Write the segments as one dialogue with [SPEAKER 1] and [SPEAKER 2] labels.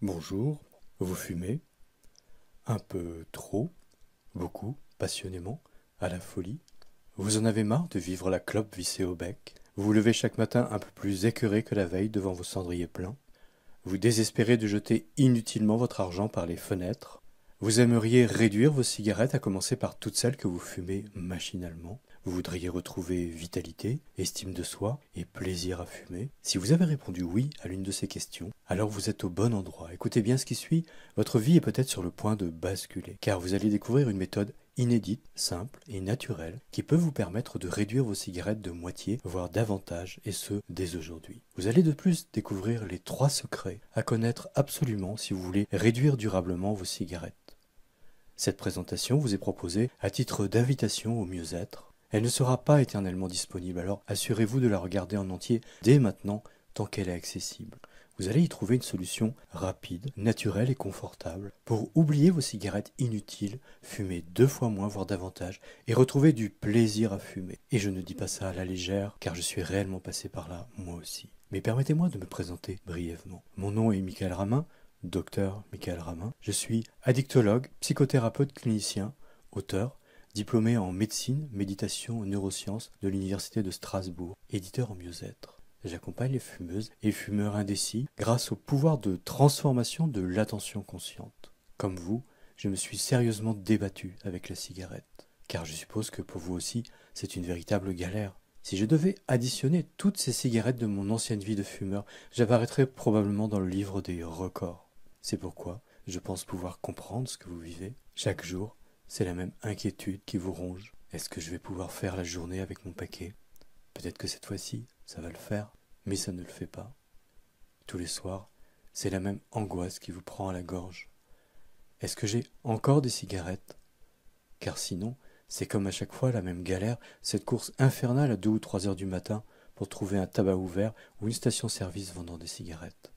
[SPEAKER 1] Bonjour, vous fumez Un peu trop, beaucoup, passionnément, à la folie Vous en avez marre de vivre la clope vissée au bec Vous vous levez chaque matin un peu plus écœuré que la veille devant vos cendriers pleins Vous désespérez de jeter inutilement votre argent par les fenêtres Vous aimeriez réduire vos cigarettes à commencer par toutes celles que vous fumez machinalement vous voudriez retrouver vitalité, estime de soi et plaisir à fumer Si vous avez répondu oui à l'une de ces questions, alors vous êtes au bon endroit. Écoutez bien ce qui suit, votre vie est peut-être sur le point de basculer, car vous allez découvrir une méthode inédite, simple et naturelle qui peut vous permettre de réduire vos cigarettes de moitié, voire davantage, et ce, dès aujourd'hui. Vous allez de plus découvrir les trois secrets à connaître absolument si vous voulez réduire durablement vos cigarettes. Cette présentation vous est proposée à titre d'invitation au mieux-être elle ne sera pas éternellement disponible, alors assurez-vous de la regarder en entier dès maintenant tant qu'elle est accessible. Vous allez y trouver une solution rapide, naturelle et confortable pour oublier vos cigarettes inutiles, fumer deux fois moins, voire davantage, et retrouver du plaisir à fumer. Et je ne dis pas ça à la légère, car je suis réellement passé par là, moi aussi. Mais permettez-moi de me présenter brièvement. Mon nom est Michael Ramin, docteur Michael Ramin. Je suis addictologue, psychothérapeute clinicien, auteur, diplômé en médecine, méditation et neurosciences de l'Université de Strasbourg, éditeur en mieux-être. J'accompagne les fumeuses et fumeurs indécis grâce au pouvoir de transformation de l'attention consciente. Comme vous, je me suis sérieusement débattu avec la cigarette, car je suppose que pour vous aussi, c'est une véritable galère. Si je devais additionner toutes ces cigarettes de mon ancienne vie de fumeur, j'apparaîtrais probablement dans le livre des records. C'est pourquoi je pense pouvoir comprendre ce que vous vivez. Chaque jour, c'est la même inquiétude qui vous ronge. Est-ce que je vais pouvoir faire la journée avec mon paquet Peut-être que cette fois-ci, ça va le faire, mais ça ne le fait pas. Tous les soirs, c'est la même angoisse qui vous prend à la gorge. Est-ce que j'ai encore des cigarettes Car sinon, c'est comme à chaque fois la même galère, cette course infernale à deux ou trois heures du matin pour trouver un tabac ouvert ou une station-service vendant des cigarettes.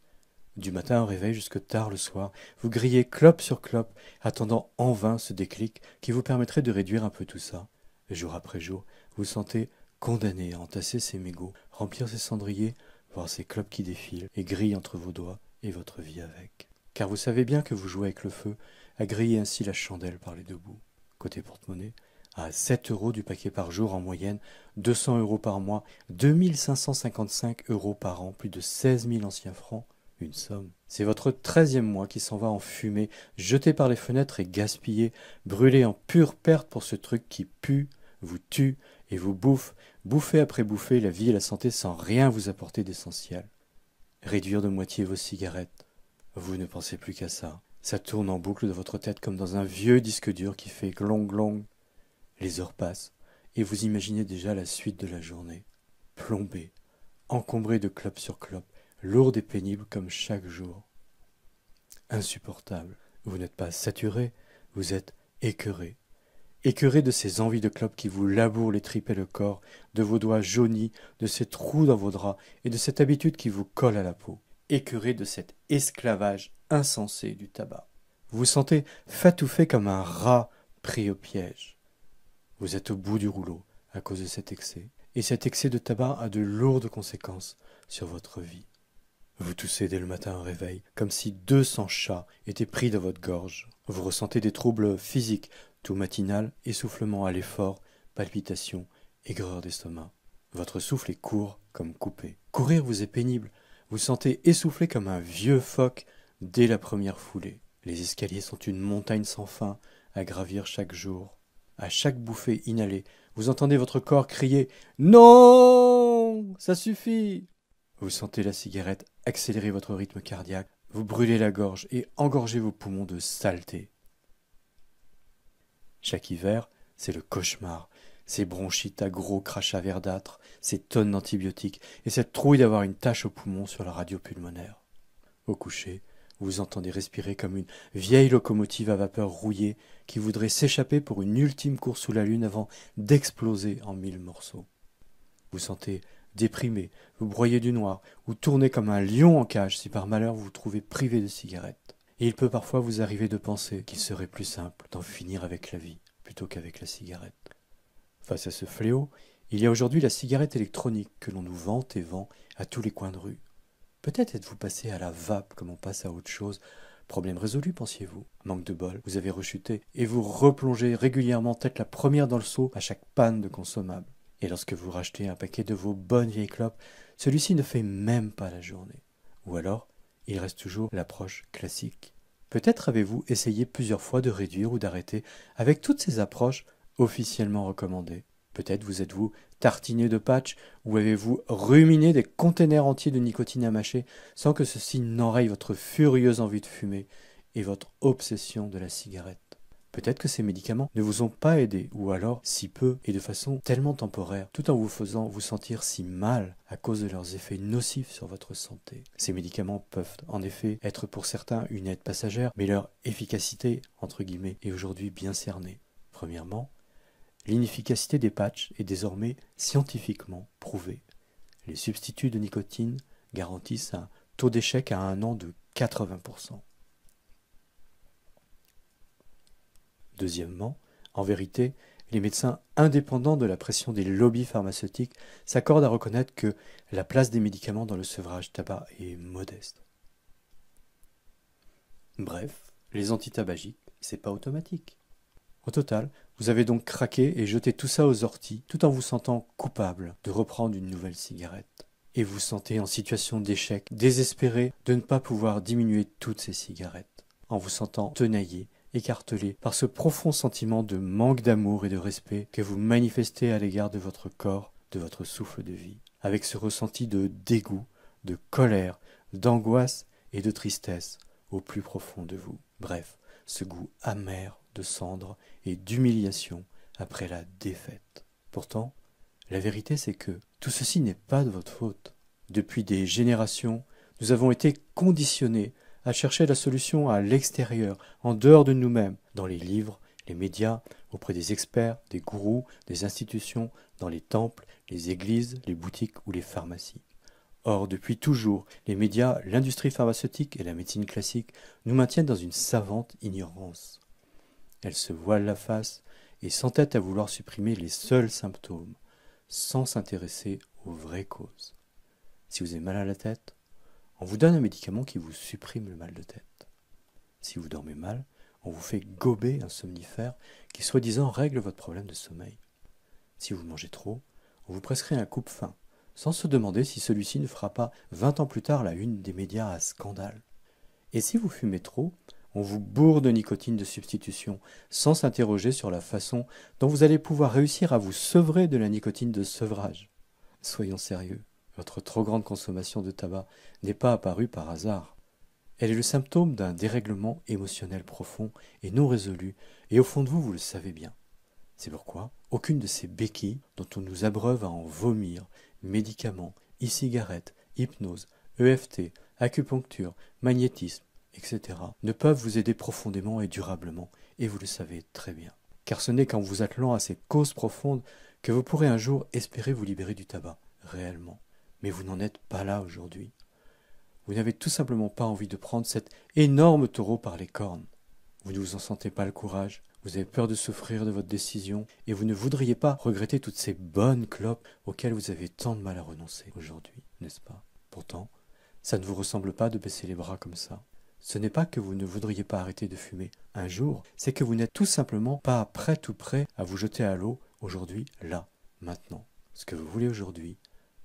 [SPEAKER 1] Du matin au réveil jusque tard le soir, vous grillez clope sur clope, attendant en vain ce déclic qui vous permettrait de réduire un peu tout ça. Jour après jour, vous sentez condamné à entasser ces mégots, remplir ces cendriers, voir ces clopes qui défilent et grillent entre vos doigts et votre vie avec. Car vous savez bien que vous jouez avec le feu, à griller ainsi la chandelle par les deux bouts. Côté porte-monnaie, à 7 euros du paquet par jour en moyenne, 200 euros par mois, cinquante-cinq euros par an, plus de seize mille anciens francs, une somme. C'est votre treizième mois qui s'en va en fumée, jeté par les fenêtres et gaspillé, brûlé en pure perte pour ce truc qui pue, vous tue et vous bouffe, bouffez après bouffée la vie et la santé sans rien vous apporter d'essentiel. Réduire de moitié vos cigarettes. Vous ne pensez plus qu'à ça. Ça tourne en boucle de votre tête comme dans un vieux disque dur qui fait glong glong. Les heures passent et vous imaginez déjà la suite de la journée. Plombé, encombré de clope sur clope, lourde et pénible comme chaque jour. Insupportable. Vous n'êtes pas saturé, vous êtes écœuré. Écœuré de ces envies de clope qui vous labourent les tripes et le corps, de vos doigts jaunis, de ces trous dans vos draps et de cette habitude qui vous colle à la peau. Écœuré de cet esclavage insensé du tabac. Vous vous sentez fatouffé comme un rat pris au piège. Vous êtes au bout du rouleau à cause de cet excès, et cet excès de tabac a de lourdes conséquences sur votre vie. Vous toussez dès le matin au réveil, comme si deux cents chats étaient pris dans votre gorge. Vous ressentez des troubles physiques, tout matinal, essoufflement à l'effort, palpitations, aigreur d'estomac. Votre souffle est court comme coupé. Courir vous est pénible, vous sentez essoufflé comme un vieux phoque dès la première foulée. Les escaliers sont une montagne sans fin à gravir chaque jour. À chaque bouffée inhalée, vous entendez votre corps crier Non Ça suffit Vous sentez la cigarette accélérez votre rythme cardiaque, vous brûlez la gorge et engorgez vos poumons de saleté. Chaque hiver, c'est le cauchemar. Ces bronchites à gros crachats verdâtres, ces tonnes d'antibiotiques et cette trouille d'avoir une tache au poumon sur la radio pulmonaire. Au coucher, vous entendez respirer comme une vieille locomotive à vapeur rouillée qui voudrait s'échapper pour une ultime course sous la lune avant d'exploser en mille morceaux. Vous sentez déprimé, vous broyez du noir, ou tournez comme un lion en cage si par malheur vous vous trouvez privé de cigarettes. Et il peut parfois vous arriver de penser qu'il serait plus simple d'en finir avec la vie plutôt qu'avec la cigarette. Face à ce fléau, il y a aujourd'hui la cigarette électronique que l'on nous vante et vend à tous les coins de rue. Peut-être êtes-vous passé à la vape comme on passe à autre chose. Problème résolu, pensiez-vous. Manque de bol, vous avez rechuté et vous replongez régulièrement tête la première dans le seau à chaque panne de consommable. Et lorsque vous rachetez un paquet de vos bonnes vieilles clopes, celui-ci ne fait même pas la journée. Ou alors, il reste toujours l'approche classique. Peut-être avez-vous essayé plusieurs fois de réduire ou d'arrêter avec toutes ces approches officiellement recommandées. Peut-être vous êtes-vous tartiné de patch ou avez-vous ruminé des containers entiers de nicotine à mâcher sans que ceci n'enraye votre furieuse envie de fumer et votre obsession de la cigarette. Peut-être que ces médicaments ne vous ont pas aidé, ou alors si peu et de façon tellement temporaire, tout en vous faisant vous sentir si mal à cause de leurs effets nocifs sur votre santé. Ces médicaments peuvent en effet être pour certains une aide passagère, mais leur efficacité, entre guillemets, est aujourd'hui bien cernée. Premièrement, l'inefficacité des patchs est désormais scientifiquement prouvée. Les substituts de nicotine garantissent un taux d'échec à un an de 80%. Deuxièmement, en vérité, les médecins, indépendants de la pression des lobbies pharmaceutiques, s'accordent à reconnaître que la place des médicaments dans le sevrage tabac est modeste. Bref, les antitabagiques, c'est pas automatique. Au total, vous avez donc craqué et jeté tout ça aux orties tout en vous sentant coupable de reprendre une nouvelle cigarette. Et vous sentez en situation d'échec, désespéré de ne pas pouvoir diminuer toutes ces cigarettes, en vous sentant tenaillé écartelé par ce profond sentiment de manque d'amour et de respect que vous manifestez à l'égard de votre corps, de votre souffle de vie, avec ce ressenti de dégoût, de colère, d'angoisse et de tristesse au plus profond de vous. Bref, ce goût amer de cendre et d'humiliation après la défaite. Pourtant, la vérité c'est que tout ceci n'est pas de votre faute. Depuis des générations, nous avons été conditionnés à chercher la solution à l'extérieur, en dehors de nous-mêmes, dans les livres, les médias, auprès des experts, des gourous, des institutions, dans les temples, les églises, les boutiques ou les pharmacies. Or, depuis toujours, les médias, l'industrie pharmaceutique et la médecine classique nous maintiennent dans une savante ignorance. Elles se voilent la face et s'entêtent à vouloir supprimer les seuls symptômes, sans s'intéresser aux vraies causes. Si vous avez mal à la tête, on vous donne un médicament qui vous supprime le mal de tête. Si vous dormez mal, on vous fait gober un somnifère qui soi-disant règle votre problème de sommeil. Si vous mangez trop, on vous prescrit un coupe-faim, sans se demander si celui-ci ne fera pas 20 ans plus tard la une des médias à scandale. Et si vous fumez trop, on vous bourre de nicotine de substitution, sans s'interroger sur la façon dont vous allez pouvoir réussir à vous sevrer de la nicotine de sevrage. Soyons sérieux. Votre trop grande consommation de tabac n'est pas apparue par hasard. Elle est le symptôme d'un dérèglement émotionnel profond et non résolu, et au fond de vous, vous le savez bien. C'est pourquoi aucune de ces béquilles dont on nous abreuve à en vomir, médicaments, e-cigarettes, hypnose, EFT, acupuncture, magnétisme, etc., ne peuvent vous aider profondément et durablement, et vous le savez très bien. Car ce n'est qu'en vous attelant à ces causes profondes que vous pourrez un jour espérer vous libérer du tabac, réellement. Mais vous n'en êtes pas là aujourd'hui. Vous n'avez tout simplement pas envie de prendre cet énorme taureau par les cornes. Vous ne vous en sentez pas le courage, vous avez peur de souffrir de votre décision, et vous ne voudriez pas regretter toutes ces bonnes clopes auxquelles vous avez tant de mal à renoncer aujourd'hui, n'est-ce pas Pourtant, ça ne vous ressemble pas de baisser les bras comme ça. Ce n'est pas que vous ne voudriez pas arrêter de fumer un jour, c'est que vous n'êtes tout simplement pas prêt ou prêt à vous jeter à l'eau aujourd'hui, là, maintenant. Ce que vous voulez aujourd'hui,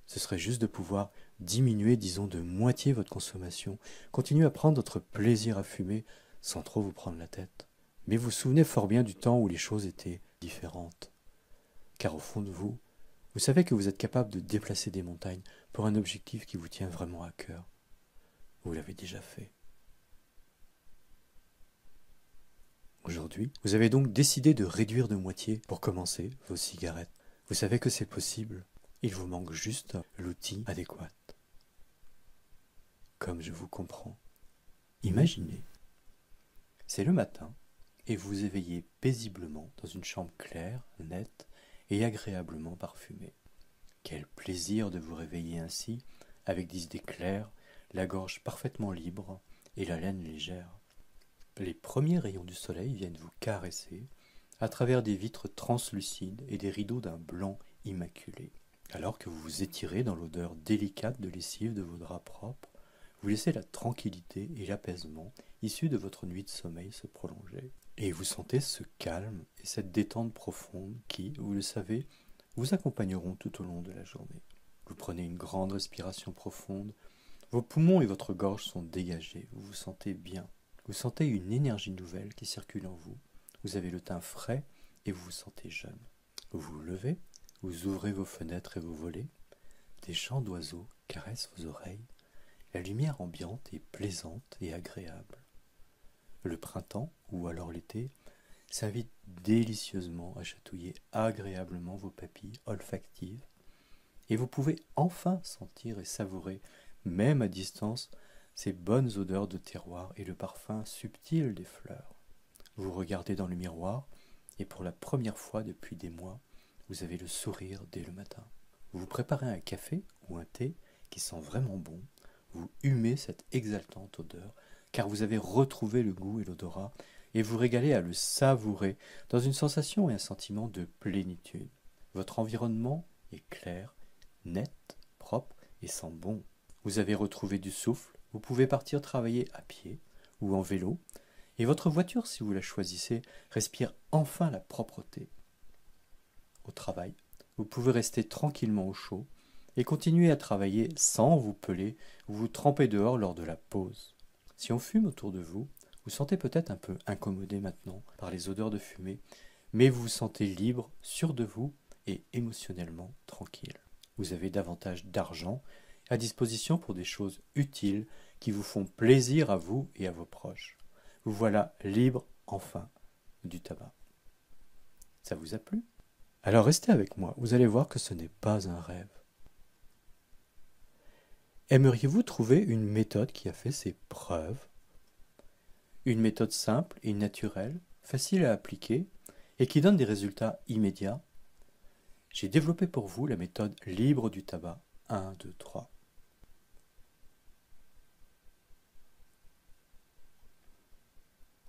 [SPEAKER 1] ce serait juste de pouvoir diminuer, disons, de moitié votre consommation. continuer à prendre votre plaisir à fumer sans trop vous prendre la tête. Mais vous vous souvenez fort bien du temps où les choses étaient différentes. Car au fond de vous, vous savez que vous êtes capable de déplacer des montagnes pour un objectif qui vous tient vraiment à cœur. Vous l'avez déjà fait. Aujourd'hui, vous avez donc décidé de réduire de moitié pour commencer vos cigarettes. Vous savez que c'est possible. Il vous manque juste l'outil adéquat. Comme je vous comprends. Imaginez, c'est le matin et vous éveillez paisiblement dans une chambre claire, nette et agréablement parfumée. Quel plaisir de vous réveiller ainsi, avec des idées claires, la gorge parfaitement libre et la laine légère. Les premiers rayons du soleil viennent vous caresser à travers des vitres translucides et des rideaux d'un blanc immaculé. Alors que vous vous étirez dans l'odeur délicate de lessive de vos draps propres, vous laissez la tranquillité et l'apaisement issus de votre nuit de sommeil se prolonger. Et vous sentez ce calme et cette détente profonde qui, vous le savez, vous accompagneront tout au long de la journée. Vous prenez une grande respiration profonde, vos poumons et votre gorge sont dégagés, vous vous sentez bien, vous sentez une énergie nouvelle qui circule en vous, vous avez le teint frais et vous vous sentez jeune. Vous vous levez vous ouvrez vos fenêtres et vos volets, des chants d'oiseaux caressent vos oreilles, la lumière ambiante est plaisante et agréable. Le printemps, ou alors l'été, s'invite délicieusement à chatouiller agréablement vos papilles olfactives, et vous pouvez enfin sentir et savourer, même à distance, ces bonnes odeurs de terroir et le parfum subtil des fleurs. Vous regardez dans le miroir, et pour la première fois depuis des mois, vous avez le sourire dès le matin. Vous préparez un café ou un thé qui sent vraiment bon. Vous humez cette exaltante odeur car vous avez retrouvé le goût et l'odorat et vous régalez à le savourer dans une sensation et un sentiment de plénitude. Votre environnement est clair, net, propre et sent bon. Vous avez retrouvé du souffle, vous pouvez partir travailler à pied ou en vélo, et votre voiture, si vous la choisissez, respire enfin la propreté au travail, vous pouvez rester tranquillement au chaud et continuer à travailler sans vous peler ou vous tremper dehors lors de la pause. Si on fume autour de vous, vous sentez peut-être un peu incommodé maintenant par les odeurs de fumée, mais vous vous sentez libre, sûr de vous et émotionnellement tranquille. Vous avez davantage d'argent à disposition pour des choses utiles qui vous font plaisir à vous et à vos proches. Vous voilà libre enfin du tabac. Ça vous a plu alors restez avec moi, vous allez voir que ce n'est pas un rêve. Aimeriez-vous trouver une méthode qui a fait ses preuves Une méthode simple et naturelle, facile à appliquer et qui donne des résultats immédiats J'ai développé pour vous la méthode libre du tabac 1, 2, 3.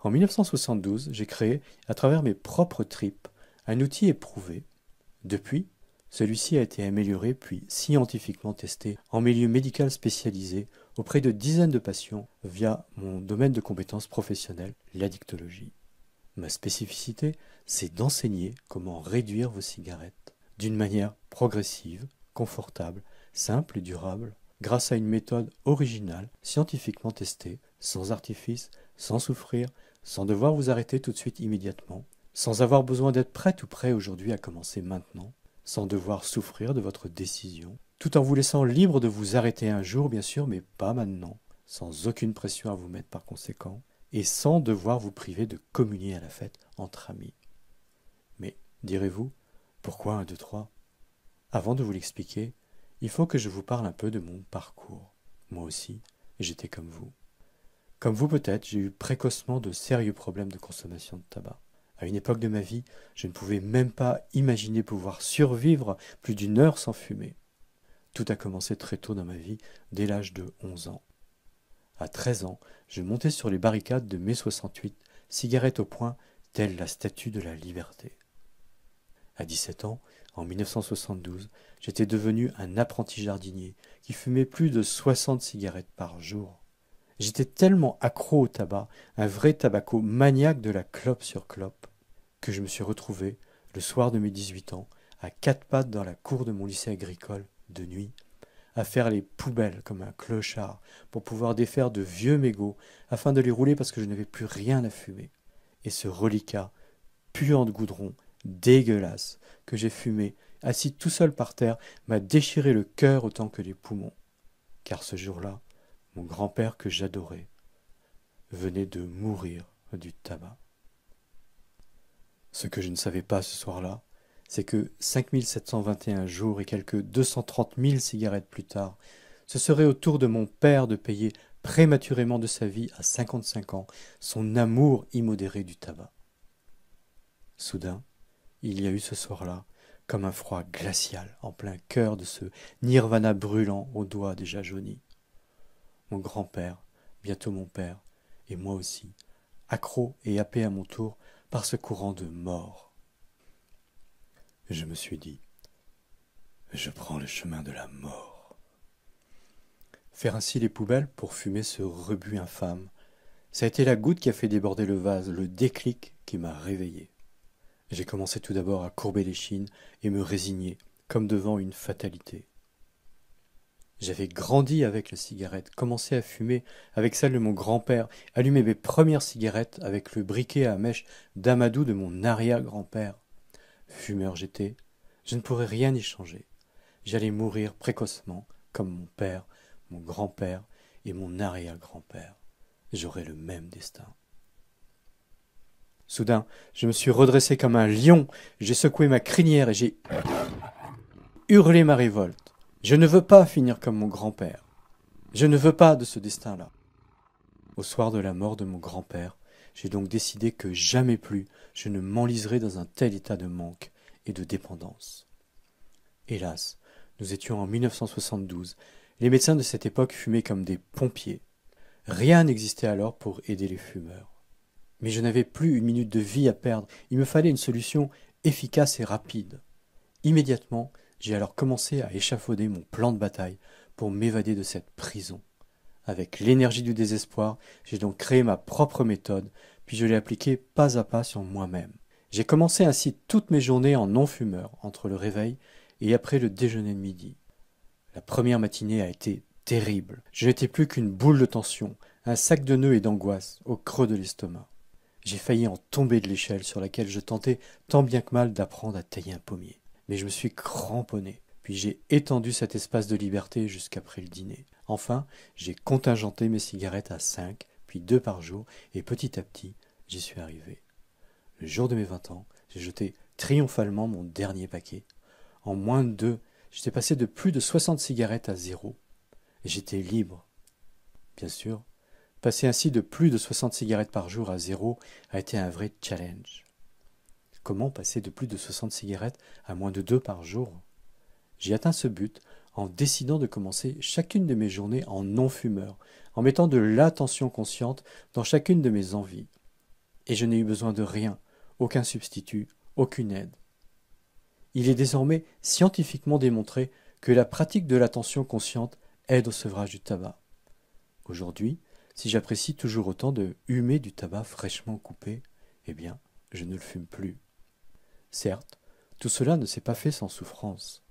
[SPEAKER 1] En 1972, j'ai créé, à travers mes propres tripes, un outil éprouvé. Depuis, celui-ci a été amélioré puis scientifiquement testé en milieu médical spécialisé auprès de dizaines de patients via mon domaine de compétences professionnelles, l'addictologie. Ma spécificité, c'est d'enseigner comment réduire vos cigarettes d'une manière progressive, confortable, simple et durable, grâce à une méthode originale, scientifiquement testée, sans artifice, sans souffrir, sans devoir vous arrêter tout de suite immédiatement, sans avoir besoin d'être prêt ou prêt aujourd'hui à commencer maintenant, sans devoir souffrir de votre décision, tout en vous laissant libre de vous arrêter un jour, bien sûr, mais pas maintenant, sans aucune pression à vous mettre par conséquent, et sans devoir vous priver de communier à la fête entre amis. Mais, direz-vous, pourquoi un, deux, trois Avant de vous l'expliquer, il faut que je vous parle un peu de mon parcours. Moi aussi, j'étais comme vous. Comme vous peut-être, j'ai eu précocement de sérieux problèmes de consommation de tabac. À une époque de ma vie, je ne pouvais même pas imaginer pouvoir survivre plus d'une heure sans fumer. Tout a commencé très tôt dans ma vie, dès l'âge de 11 ans. À 13 ans, je montais sur les barricades de mai 68, cigarette au poing, telle la statue de la liberté. À 17 ans, en 1972, j'étais devenu un apprenti jardinier qui fumait plus de 60 cigarettes par jour. J'étais tellement accro au tabac, un vrai tabaco maniaque de la clope sur clope, que je me suis retrouvé, le soir de mes 18 ans, à quatre pattes dans la cour de mon lycée agricole, de nuit, à faire les poubelles comme un clochard pour pouvoir défaire de vieux mégots afin de les rouler parce que je n'avais plus rien à fumer. Et ce reliquat, puant de goudron, dégueulasse, que j'ai fumé, assis tout seul par terre, m'a déchiré le cœur autant que les poumons. Car ce jour-là, mon grand-père que j'adorais venait de mourir du tabac. Ce que je ne savais pas ce soir-là, c'est que 5721 jours et quelques 230 000 cigarettes plus tard, ce serait au tour de mon père de payer prématurément de sa vie à 55 ans son amour immodéré du tabac. Soudain, il y a eu ce soir-là comme un froid glacial en plein cœur de ce nirvana brûlant aux doigts déjà jaunis mon grand-père, bientôt mon père, et moi aussi, accro et happé à mon tour par ce courant de mort. Je me suis dit, je prends le chemin de la mort. Faire ainsi les poubelles pour fumer ce rebut infâme, ça a été la goutte qui a fait déborder le vase, le déclic qui m'a réveillé. J'ai commencé tout d'abord à courber les chines et me résigner, comme devant une fatalité. J'avais grandi avec la cigarette, commencé à fumer avec celle de mon grand-père, allumé mes premières cigarettes avec le briquet à mèche d'amadou de mon arrière-grand-père. Fumeur j'étais, je ne pourrais rien y changer. J'allais mourir précocement, comme mon père, mon grand-père et mon arrière-grand-père. J'aurais le même destin. Soudain, je me suis redressé comme un lion, j'ai secoué ma crinière et j'ai hurlé ma révolte. Je ne veux pas finir comme mon grand-père. Je ne veux pas de ce destin-là. Au soir de la mort de mon grand-père, j'ai donc décidé que jamais plus je ne m'enliserai dans un tel état de manque et de dépendance. Hélas, nous étions en 1972. Les médecins de cette époque fumaient comme des pompiers. Rien n'existait alors pour aider les fumeurs. Mais je n'avais plus une minute de vie à perdre. Il me fallait une solution efficace et rapide. Immédiatement, j'ai alors commencé à échafauder mon plan de bataille pour m'évader de cette prison. Avec l'énergie du désespoir, j'ai donc créé ma propre méthode, puis je l'ai appliquée pas à pas sur moi-même. J'ai commencé ainsi toutes mes journées en non-fumeur, entre le réveil et après le déjeuner de midi. La première matinée a été terrible. Je n'étais plus qu'une boule de tension, un sac de nœuds et d'angoisse au creux de l'estomac. J'ai failli en tomber de l'échelle sur laquelle je tentais tant bien que mal d'apprendre à tailler un pommier mais je me suis cramponné. Puis j'ai étendu cet espace de liberté jusqu'après le dîner. Enfin, j'ai contingenté mes cigarettes à cinq, puis deux par jour, et petit à petit, j'y suis arrivé. Le jour de mes vingt ans, j'ai jeté triomphalement mon dernier paquet. En moins de deux, j'étais passé de plus de soixante cigarettes à zéro. Et j'étais libre. Bien sûr, passer ainsi de plus de soixante cigarettes par jour à zéro a été un vrai challenge. Comment passer de plus de 60 cigarettes à moins de 2 par jour J'ai atteint ce but en décidant de commencer chacune de mes journées en non-fumeur, en mettant de l'attention consciente dans chacune de mes envies. Et je n'ai eu besoin de rien, aucun substitut, aucune aide. Il est désormais scientifiquement démontré que la pratique de l'attention consciente aide au sevrage du tabac. Aujourd'hui, si j'apprécie toujours autant de humer du tabac fraîchement coupé, eh bien, je ne le fume plus. Certes, tout cela ne s'est pas fait sans souffrance.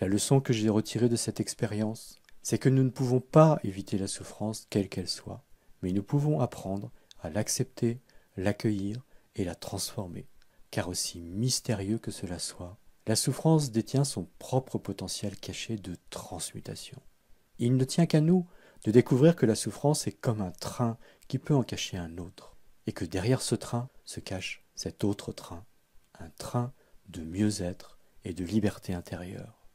[SPEAKER 1] La leçon que j'ai retirée de cette expérience, c'est que nous ne pouvons pas éviter la souffrance, quelle qu'elle soit, mais nous pouvons apprendre à l'accepter, l'accueillir et la transformer. Car aussi mystérieux que cela soit, la souffrance détient son propre potentiel caché de transmutation. Il ne tient qu'à nous de découvrir que la souffrance est comme un train qui peut en cacher un autre, et que derrière ce train se cache cet autre train un train de mieux-être et de liberté intérieure.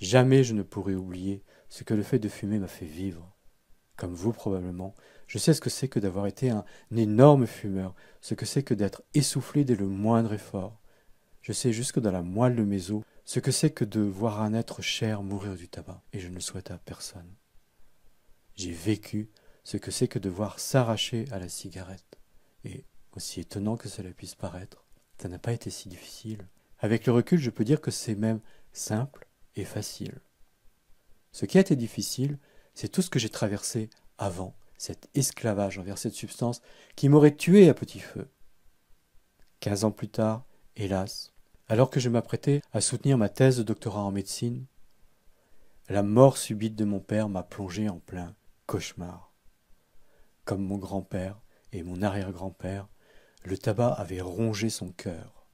[SPEAKER 1] Jamais je ne pourrai oublier ce que le fait de fumer m'a fait vivre. Comme vous probablement, je sais ce que c'est que d'avoir été un énorme fumeur, ce que c'est que d'être essoufflé dès le moindre effort. Je sais jusque dans la moelle de mes os ce que c'est que de voir un être cher mourir du tabac, et je ne le souhaite à personne. J'ai vécu ce que c'est que de voir s'arracher à la cigarette, et, aussi étonnant que cela puisse paraître, ça n'a pas été si difficile. Avec le recul, je peux dire que c'est même simple et facile. Ce qui a été difficile, c'est tout ce que j'ai traversé avant, cet esclavage envers cette substance qui m'aurait tué à petit feu. Quinze ans plus tard, hélas, alors que je m'apprêtais à soutenir ma thèse de doctorat en médecine, la mort subite de mon père m'a plongé en plein cauchemar. Comme mon grand-père et mon arrière-grand-père, le tabac avait rongé son cœur.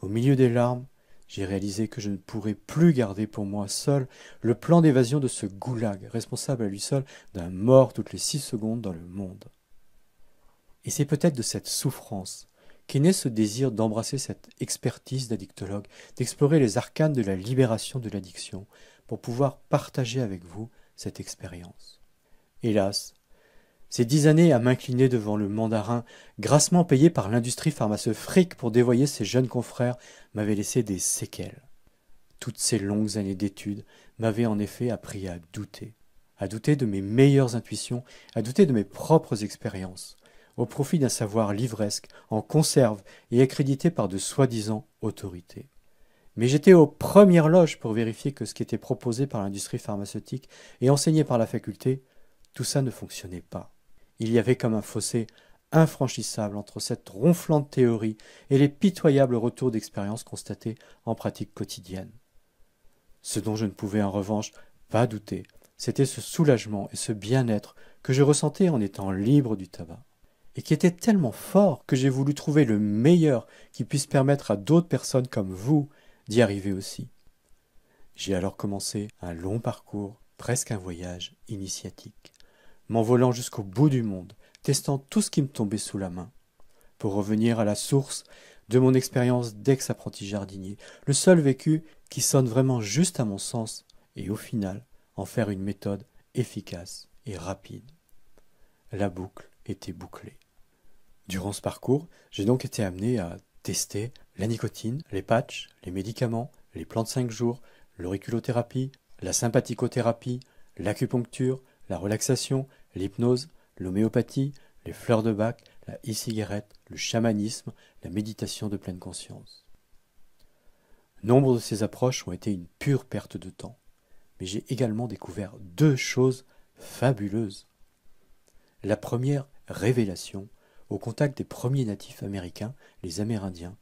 [SPEAKER 1] Au milieu des larmes, j'ai réalisé que je ne pourrais plus garder pour moi seul le plan d'évasion de ce goulag, responsable à lui seul d'un mort toutes les six secondes dans le monde. Et c'est peut-être de cette souffrance qu'est né ce désir d'embrasser cette expertise d'addictologue, d'explorer les arcanes de la libération de l'addiction, pour pouvoir partager avec vous cette expérience. Hélas, ces dix années à m'incliner devant le mandarin, grassement payé par l'industrie pharmaceutique pour dévoyer ses jeunes confrères, m'avaient laissé des séquelles. Toutes ces longues années d'études m'avaient en effet appris à douter, à douter de mes meilleures intuitions, à douter de mes propres expériences, au profit d'un savoir livresque, en conserve et accrédité par de soi-disant autorités. Mais j'étais aux premières loges pour vérifier que ce qui était proposé par l'industrie pharmaceutique et enseigné par la faculté, tout ça ne fonctionnait pas. Il y avait comme un fossé infranchissable entre cette ronflante théorie et les pitoyables retours d'expérience constatés en pratique quotidienne. Ce dont je ne pouvais en revanche pas douter, c'était ce soulagement et ce bien-être que je ressentais en étant libre du tabac, et qui était tellement fort que j'ai voulu trouver le meilleur qui puisse permettre à d'autres personnes comme vous d'y arriver aussi. J'ai alors commencé un long parcours, presque un voyage initiatique m'envolant jusqu'au bout du monde, testant tout ce qui me tombait sous la main, pour revenir à la source de mon expérience d'ex-apprenti jardinier, le seul vécu qui sonne vraiment juste à mon sens, et au final en faire une méthode efficace et rapide. La boucle était bouclée. Durant ce parcours, j'ai donc été amené à tester la nicotine, les patchs, les médicaments, les plans de 5 jours, l'auriculothérapie, la sympathicothérapie, l'acupuncture, la relaxation, l'hypnose, l'homéopathie, les fleurs de bac, la e-cigarette, le chamanisme, la méditation de pleine conscience. Nombre de ces approches ont été une pure perte de temps, mais j'ai également découvert deux choses fabuleuses. La première révélation, au contact des premiers natifs américains, les Amérindiens,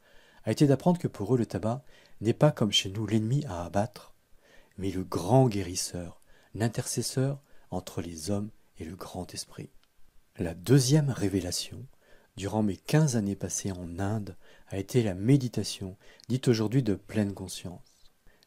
[SPEAKER 1] a été d'apprendre que pour eux le tabac n'est pas comme chez nous l'ennemi à abattre, mais le grand guérisseur, l'intercesseur, entre les hommes et le grand esprit. La deuxième révélation, durant mes quinze années passées en Inde, a été la méditation, dite aujourd'hui de pleine conscience.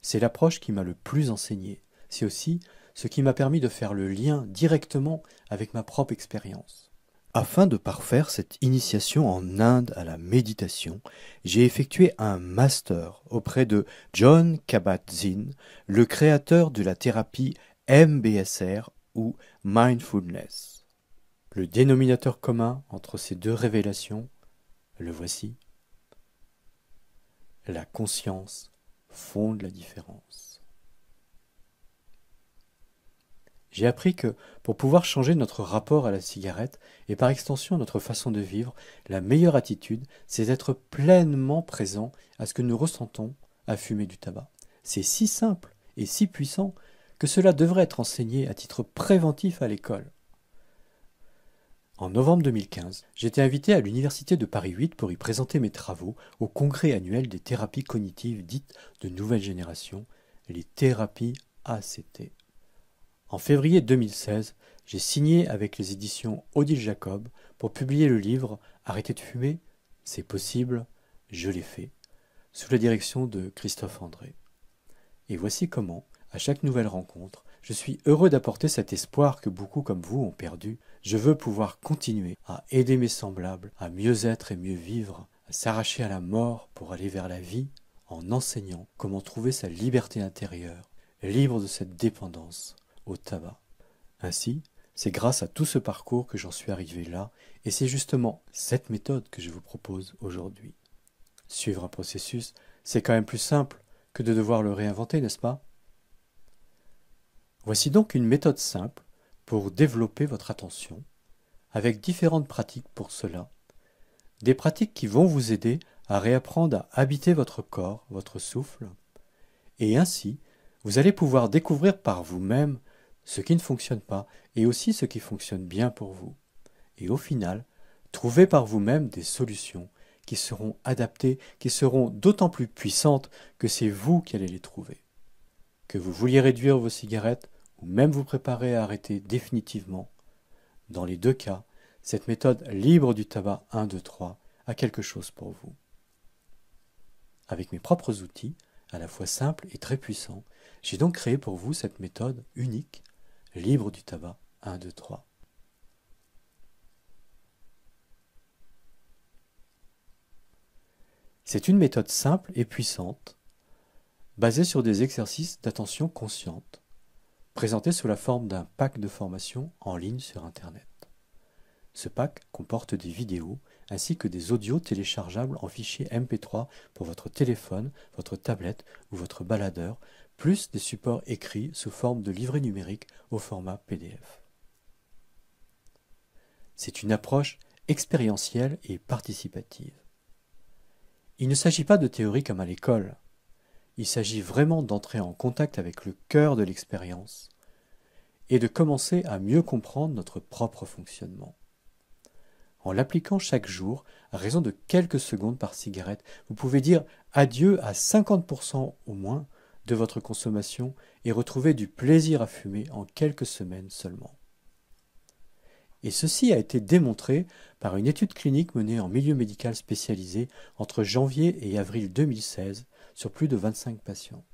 [SPEAKER 1] C'est l'approche qui m'a le plus enseigné. C'est aussi ce qui m'a permis de faire le lien directement avec ma propre expérience. Afin de parfaire cette initiation en Inde à la méditation, j'ai effectué un master auprès de John Kabat-Zinn, le créateur de la thérapie MBSR ou mindfulness. Le dénominateur commun entre ces deux révélations, le voici. La conscience fonde la différence. J'ai appris que pour pouvoir changer notre rapport à la cigarette et par extension notre façon de vivre, la meilleure attitude, c'est d'être pleinement présent à ce que nous ressentons à fumer du tabac. C'est si simple et si puissant que cela devrait être enseigné à titre préventif à l'école. En novembre 2015, j'étais invité à l'Université de Paris 8 pour y présenter mes travaux au congrès annuel des thérapies cognitives dites de nouvelle génération, les thérapies ACT. En février 2016, j'ai signé avec les éditions Odile Jacob pour publier le livre Arrêtez de fumer, c'est possible, je l'ai fait, sous la direction de Christophe André. Et voici comment à chaque nouvelle rencontre, je suis heureux d'apporter cet espoir que beaucoup comme vous ont perdu. Je veux pouvoir continuer à aider mes semblables, à mieux être et mieux vivre, à s'arracher à la mort pour aller vers la vie, en enseignant comment trouver sa liberté intérieure, libre de cette dépendance au tabac. Ainsi, c'est grâce à tout ce parcours que j'en suis arrivé là, et c'est justement cette méthode que je vous propose aujourd'hui. Suivre un processus, c'est quand même plus simple que de devoir le réinventer, n'est-ce pas Voici donc une méthode simple pour développer votre attention, avec différentes pratiques pour cela, des pratiques qui vont vous aider à réapprendre à habiter votre corps, votre souffle, et ainsi vous allez pouvoir découvrir par vous-même ce qui ne fonctionne pas et aussi ce qui fonctionne bien pour vous, et au final, trouver par vous-même des solutions qui seront adaptées, qui seront d'autant plus puissantes que c'est vous qui allez les trouver. Que vous vouliez réduire vos cigarettes ou même vous préparez à arrêter définitivement, dans les deux cas, cette méthode libre du tabac 1, 2, 3 a quelque chose pour vous. Avec mes propres outils, à la fois simples et très puissants, j'ai donc créé pour vous cette méthode unique, libre du tabac 1, 2, 3. C'est une méthode simple et puissante, basée sur des exercices d'attention consciente, présenté sous la forme d'un pack de formation en ligne sur Internet. Ce pack comporte des vidéos ainsi que des audios téléchargeables en fichier MP3 pour votre téléphone, votre tablette ou votre baladeur, plus des supports écrits sous forme de livrets numérique au format PDF. C'est une approche expérientielle et participative. Il ne s'agit pas de théorie comme à l'école, il s'agit vraiment d'entrer en contact avec le cœur de l'expérience et de commencer à mieux comprendre notre propre fonctionnement. En l'appliquant chaque jour, à raison de quelques secondes par cigarette, vous pouvez dire adieu à 50% au moins de votre consommation et retrouver du plaisir à fumer en quelques semaines seulement. Et ceci a été démontré par une étude clinique menée en milieu médical spécialisé entre janvier et avril 2016 sur plus de 25 patients.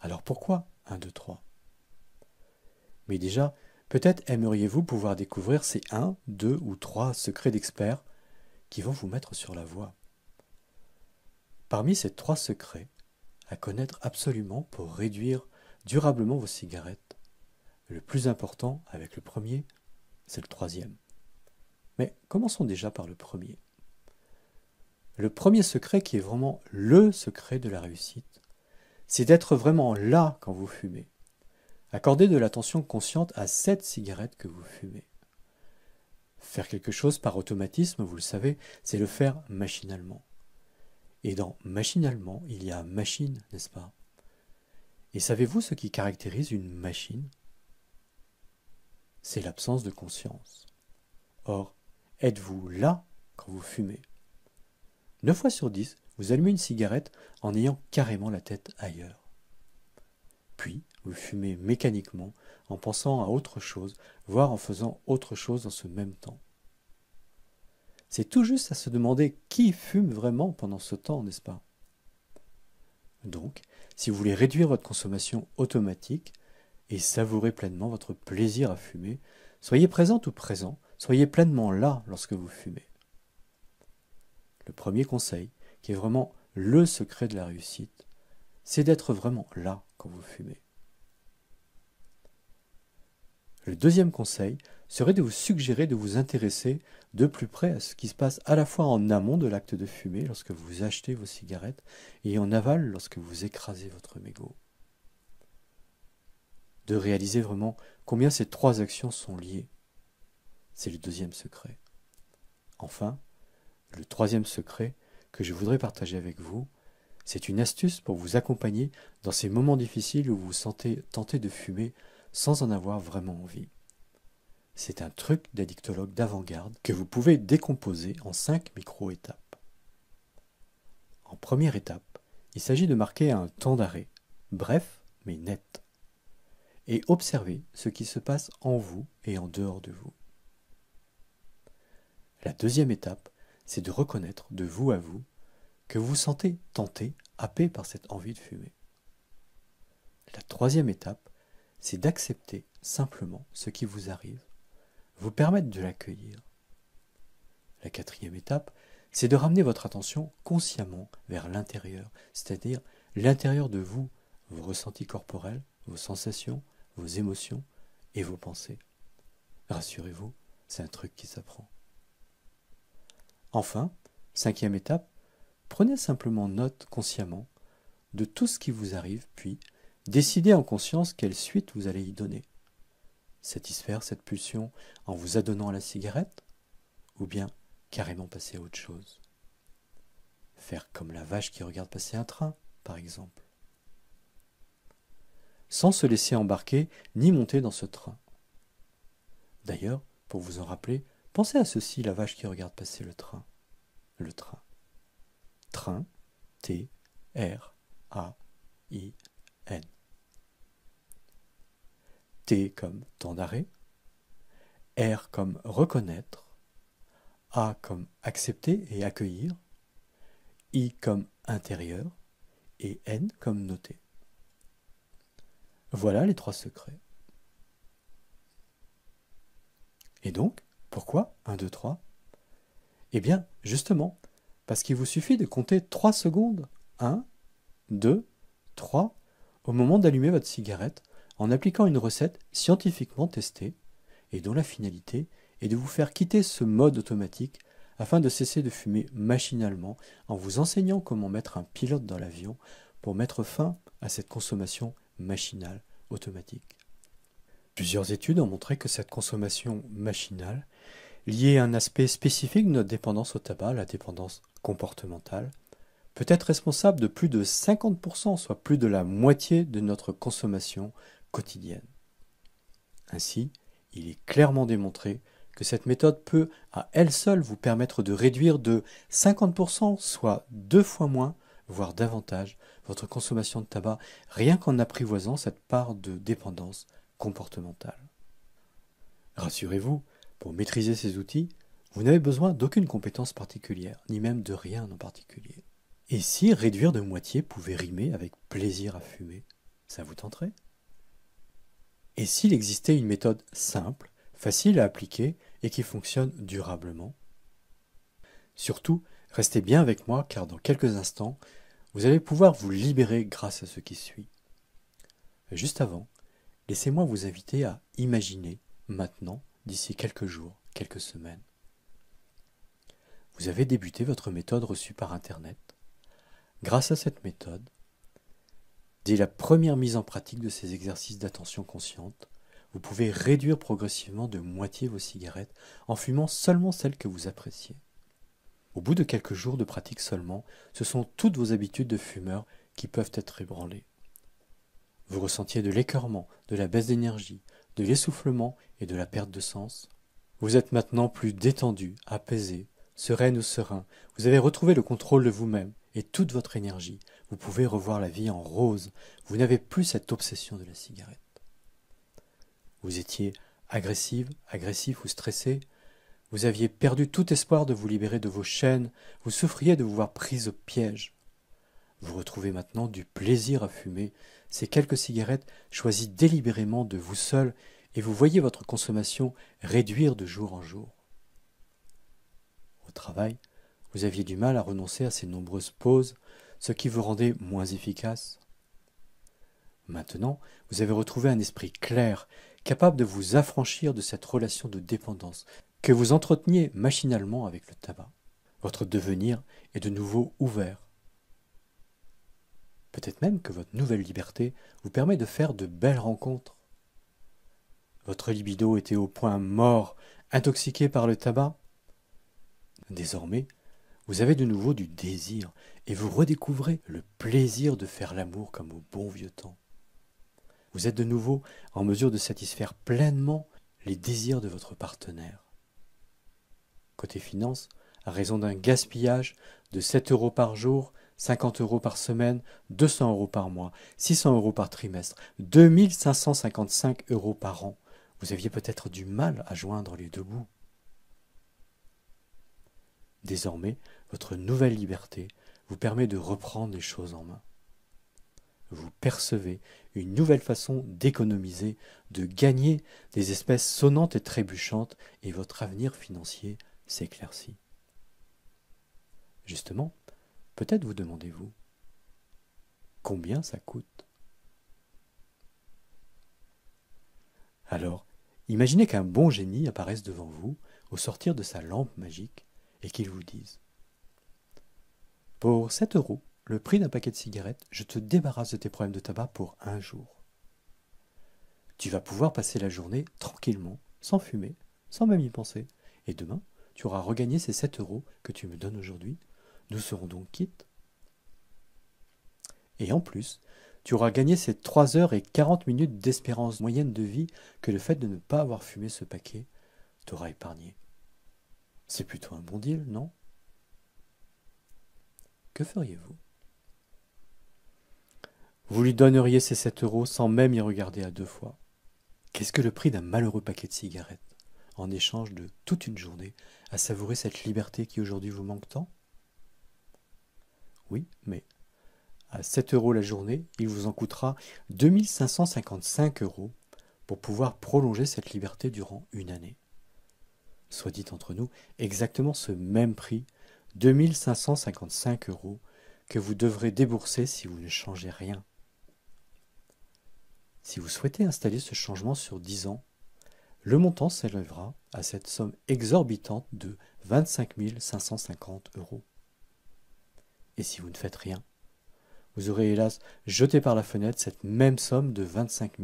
[SPEAKER 1] Alors pourquoi 1, 2, 3 Mais déjà, peut-être aimeriez-vous pouvoir découvrir ces 1, 2 ou 3 secrets d'experts qui vont vous mettre sur la voie. Parmi ces trois secrets, à connaître absolument pour réduire durablement vos cigarettes, le plus important avec le premier, c'est le troisième. Mais commençons déjà par le premier le premier secret qui est vraiment le secret de la réussite, c'est d'être vraiment là quand vous fumez. Accordez de l'attention consciente à cette cigarette que vous fumez. Faire quelque chose par automatisme, vous le savez, c'est le faire machinalement. Et dans machinalement, il y a machine, n'est-ce pas Et savez-vous ce qui caractérise une machine C'est l'absence de conscience. Or, êtes-vous là quand vous fumez 9 fois sur 10, vous allumez une cigarette en ayant carrément la tête ailleurs. Puis, vous fumez mécaniquement en pensant à autre chose, voire en faisant autre chose dans ce même temps. C'est tout juste à se demander qui fume vraiment pendant ce temps, n'est-ce pas Donc, si vous voulez réduire votre consommation automatique et savourer pleinement votre plaisir à fumer, soyez présent ou présent, soyez pleinement là lorsque vous fumez le premier conseil, qui est vraiment le secret de la réussite, c'est d'être vraiment là quand vous fumez. Le deuxième conseil serait de vous suggérer de vous intéresser de plus près à ce qui se passe à la fois en amont de l'acte de fumer lorsque vous achetez vos cigarettes et en aval lorsque vous écrasez votre mégot. De réaliser vraiment combien ces trois actions sont liées. C'est le deuxième secret. Enfin, le troisième secret que je voudrais partager avec vous, c'est une astuce pour vous accompagner dans ces moments difficiles où vous vous sentez tenté de fumer sans en avoir vraiment envie. C'est un truc d'addictologue d'avant-garde que vous pouvez décomposer en cinq micro-étapes. En première étape, il s'agit de marquer un temps d'arrêt, bref mais net, et observer ce qui se passe en vous et en dehors de vous. La deuxième étape c'est de reconnaître de vous à vous que vous vous sentez tenté, happé par cette envie de fumer. La troisième étape, c'est d'accepter simplement ce qui vous arrive, vous permettre de l'accueillir. La quatrième étape, c'est de ramener votre attention consciemment vers l'intérieur, c'est-à-dire l'intérieur de vous, vos ressentis corporels, vos sensations, vos émotions et vos pensées. Rassurez-vous, c'est un truc qui s'apprend. Enfin, cinquième étape, prenez simplement note consciemment de tout ce qui vous arrive, puis décidez en conscience quelle suite vous allez y donner. Satisfaire cette pulsion en vous adonnant à la cigarette, ou bien carrément passer à autre chose. Faire comme la vache qui regarde passer un train, par exemple. Sans se laisser embarquer ni monter dans ce train. D'ailleurs, pour vous en rappeler, Pensez à ceci, la vache qui regarde passer le train. Le train. Train, T, R, A, I, N. T comme temps d'arrêt, R comme reconnaître, A comme accepter et accueillir, I comme intérieur et N comme noter. Voilà les trois secrets. Et donc, pourquoi 1, 2, 3 Eh bien, justement, parce qu'il vous suffit de compter 3 secondes. 1, 2, 3, au moment d'allumer votre cigarette, en appliquant une recette scientifiquement testée, et dont la finalité est de vous faire quitter ce mode automatique afin de cesser de fumer machinalement en vous enseignant comment mettre un pilote dans l'avion pour mettre fin à cette consommation machinale automatique. Plusieurs études ont montré que cette consommation machinale lié à un aspect spécifique de notre dépendance au tabac, la dépendance comportementale, peut être responsable de plus de 50%, soit plus de la moitié de notre consommation quotidienne. Ainsi, il est clairement démontré que cette méthode peut à elle seule vous permettre de réduire de 50%, soit deux fois moins, voire davantage, votre consommation de tabac, rien qu'en apprivoisant cette part de dépendance comportementale. Rassurez-vous, pour maîtriser ces outils, vous n'avez besoin d'aucune compétence particulière, ni même de rien en particulier. Et si réduire de moitié pouvait rimer avec plaisir à fumer, ça vous tenterait Et s'il existait une méthode simple, facile à appliquer et qui fonctionne durablement Surtout, restez bien avec moi car dans quelques instants, vous allez pouvoir vous libérer grâce à ce qui suit. Juste avant, laissez-moi vous inviter à imaginer maintenant d'ici quelques jours, quelques semaines. Vous avez débuté votre méthode reçue par Internet. Grâce à cette méthode, dès la première mise en pratique de ces exercices d'attention consciente, vous pouvez réduire progressivement de moitié vos cigarettes en fumant seulement celles que vous appréciez. Au bout de quelques jours de pratique seulement, ce sont toutes vos habitudes de fumeur qui peuvent être ébranlées. Vous ressentiez de l'écœurement, de la baisse d'énergie, de l'essoufflement et de la perte de sens. Vous êtes maintenant plus détendu, apaisé, sereine ou serein. Vous avez retrouvé le contrôle de vous-même et toute votre énergie. Vous pouvez revoir la vie en rose. Vous n'avez plus cette obsession de la cigarette. Vous étiez agressive, agressif ou stressé. Vous aviez perdu tout espoir de vous libérer de vos chaînes. Vous souffriez de vous voir prise au piège. Vous retrouvez maintenant du plaisir à fumer ces quelques cigarettes choisies délibérément de vous seul et vous voyez votre consommation réduire de jour en jour. Au travail, vous aviez du mal à renoncer à ces nombreuses pauses, ce qui vous rendait moins efficace. Maintenant, vous avez retrouvé un esprit clair, capable de vous affranchir de cette relation de dépendance que vous entreteniez machinalement avec le tabac. Votre devenir est de nouveau ouvert, Peut-être même que votre nouvelle liberté vous permet de faire de belles rencontres. Votre libido était au point mort, intoxiqué par le tabac. Désormais, vous avez de nouveau du désir et vous redécouvrez le plaisir de faire l'amour comme au bon vieux temps. Vous êtes de nouveau en mesure de satisfaire pleinement les désirs de votre partenaire. Côté finance, à raison d'un gaspillage de 7 euros par jour 50 euros par semaine, 200 euros par mois, 600 euros par trimestre, 2555 euros par an. Vous aviez peut-être du mal à joindre les deux bouts. Désormais, votre nouvelle liberté vous permet de reprendre les choses en main. Vous percevez une nouvelle façon d'économiser, de gagner des espèces sonnantes et trébuchantes, et votre avenir financier s'éclaircit. Justement, Peut-être vous demandez-vous combien ça coûte. Alors, imaginez qu'un bon génie apparaisse devant vous au sortir de sa lampe magique et qu'il vous dise Pour 7 euros, le prix d'un paquet de cigarettes, je te débarrasse de tes problèmes de tabac pour un jour. Tu vas pouvoir passer la journée tranquillement, sans fumer, sans même y penser, et demain, tu auras regagné ces 7 euros que tu me donnes aujourd'hui nous serons donc quittes. Et en plus, tu auras gagné ces 3 heures et 40 minutes d'espérance moyenne de vie que le fait de ne pas avoir fumé ce paquet t'aura épargné. C'est plutôt un bon deal, non Que feriez-vous Vous lui donneriez ces 7 euros sans même y regarder à deux fois. Qu'est-ce que le prix d'un malheureux paquet de cigarettes en échange de toute une journée à savourer cette liberté qui aujourd'hui vous manque tant oui, mais à 7 euros la journée, il vous en coûtera 2555 euros pour pouvoir prolonger cette liberté durant une année. Soit dit entre nous, exactement ce même prix, 2555 euros, que vous devrez débourser si vous ne changez rien. Si vous souhaitez installer ce changement sur 10 ans, le montant s'élèvera à cette somme exorbitante de 25 550 euros. Et si vous ne faites rien, vous aurez hélas jeté par la fenêtre cette même somme de 25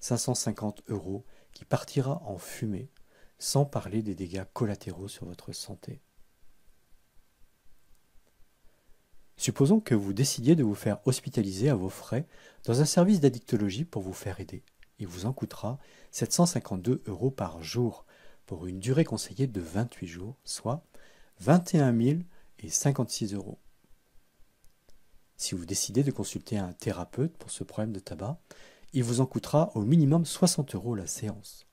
[SPEAKER 1] 550 euros qui partira en fumée, sans parler des dégâts collatéraux sur votre santé. Supposons que vous décidiez de vous faire hospitaliser à vos frais dans un service d'addictologie pour vous faire aider. Il vous en coûtera 752 euros par jour pour une durée conseillée de 28 jours, soit 21 056 euros si vous décidez de consulter un thérapeute pour ce problème de tabac, il vous en coûtera au minimum 60 euros la séance.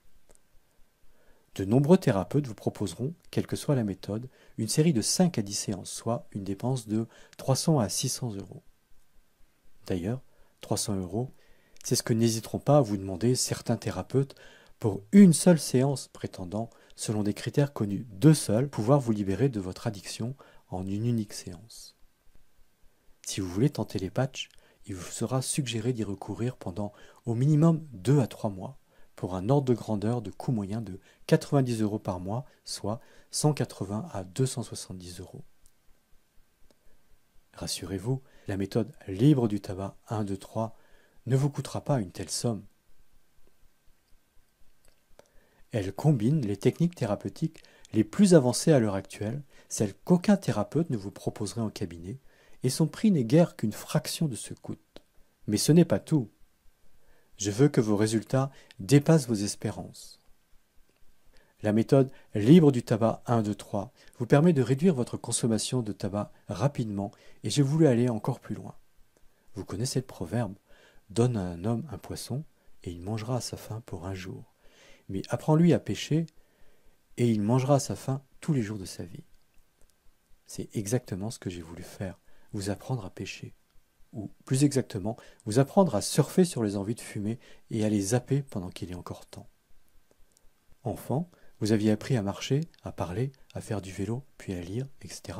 [SPEAKER 1] De nombreux thérapeutes vous proposeront, quelle que soit la méthode, une série de 5 à 10 séances, soit une dépense de 300 à 600 euros. D'ailleurs, 300 euros, c'est ce que n'hésiteront pas à vous demander certains thérapeutes pour une seule séance, prétendant, selon des critères connus, deux seuls, pouvoir vous libérer de votre addiction en une unique séance. Si vous voulez tenter les patchs, il vous sera suggéré d'y recourir pendant au minimum 2 à 3 mois pour un ordre de grandeur de coût moyen de 90 euros par mois, soit 180 à 270 euros. Rassurez-vous, la méthode libre du tabac 1, 2, 3 ne vous coûtera pas une telle somme. Elle combine les techniques thérapeutiques les plus avancées à l'heure actuelle, celles qu'aucun thérapeute ne vous proposerait en cabinet, et son prix n'est guère qu'une fraction de ce coût. Mais ce n'est pas tout. Je veux que vos résultats dépassent vos espérances. La méthode libre du tabac 1, 2, 3 vous permet de réduire votre consommation de tabac rapidement et j'ai voulu aller encore plus loin. Vous connaissez le proverbe Donne à un homme un poisson et il mangera à sa faim pour un jour. Mais apprends-lui à pêcher et il mangera à sa faim tous les jours de sa vie. C'est exactement ce que j'ai voulu faire vous apprendre à pêcher, ou plus exactement, vous apprendre à surfer sur les envies de fumer et à les zapper pendant qu'il est encore temps. Enfant, vous aviez appris à marcher, à parler, à faire du vélo, puis à lire, etc.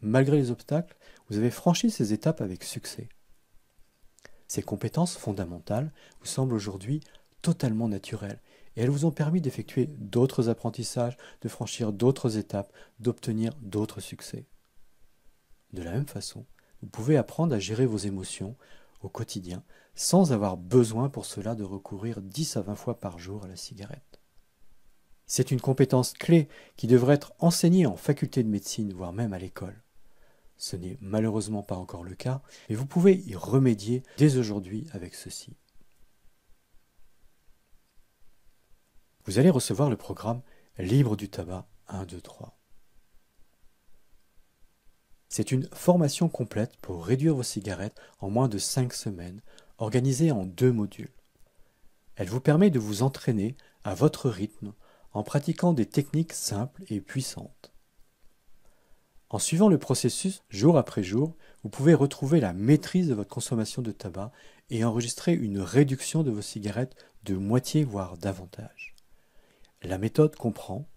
[SPEAKER 1] Malgré les obstacles, vous avez franchi ces étapes avec succès. Ces compétences fondamentales vous semblent aujourd'hui totalement naturelles et elles vous ont permis d'effectuer d'autres apprentissages, de franchir d'autres étapes, d'obtenir d'autres succès. De la même façon, vous pouvez apprendre à gérer vos émotions au quotidien sans avoir besoin pour cela de recourir 10 à 20 fois par jour à la cigarette. C'est une compétence clé qui devrait être enseignée en faculté de médecine, voire même à l'école. Ce n'est malheureusement pas encore le cas, mais vous pouvez y remédier dès aujourd'hui avec ceci. Vous allez recevoir le programme Libre du tabac 1, 2, 3. C'est une formation complète pour réduire vos cigarettes en moins de 5 semaines, organisée en deux modules. Elle vous permet de vous entraîner à votre rythme en pratiquant des techniques simples et puissantes. En suivant le processus jour après jour, vous pouvez retrouver la maîtrise de votre consommation de tabac et enregistrer une réduction de vos cigarettes de moitié voire davantage. La méthode comprend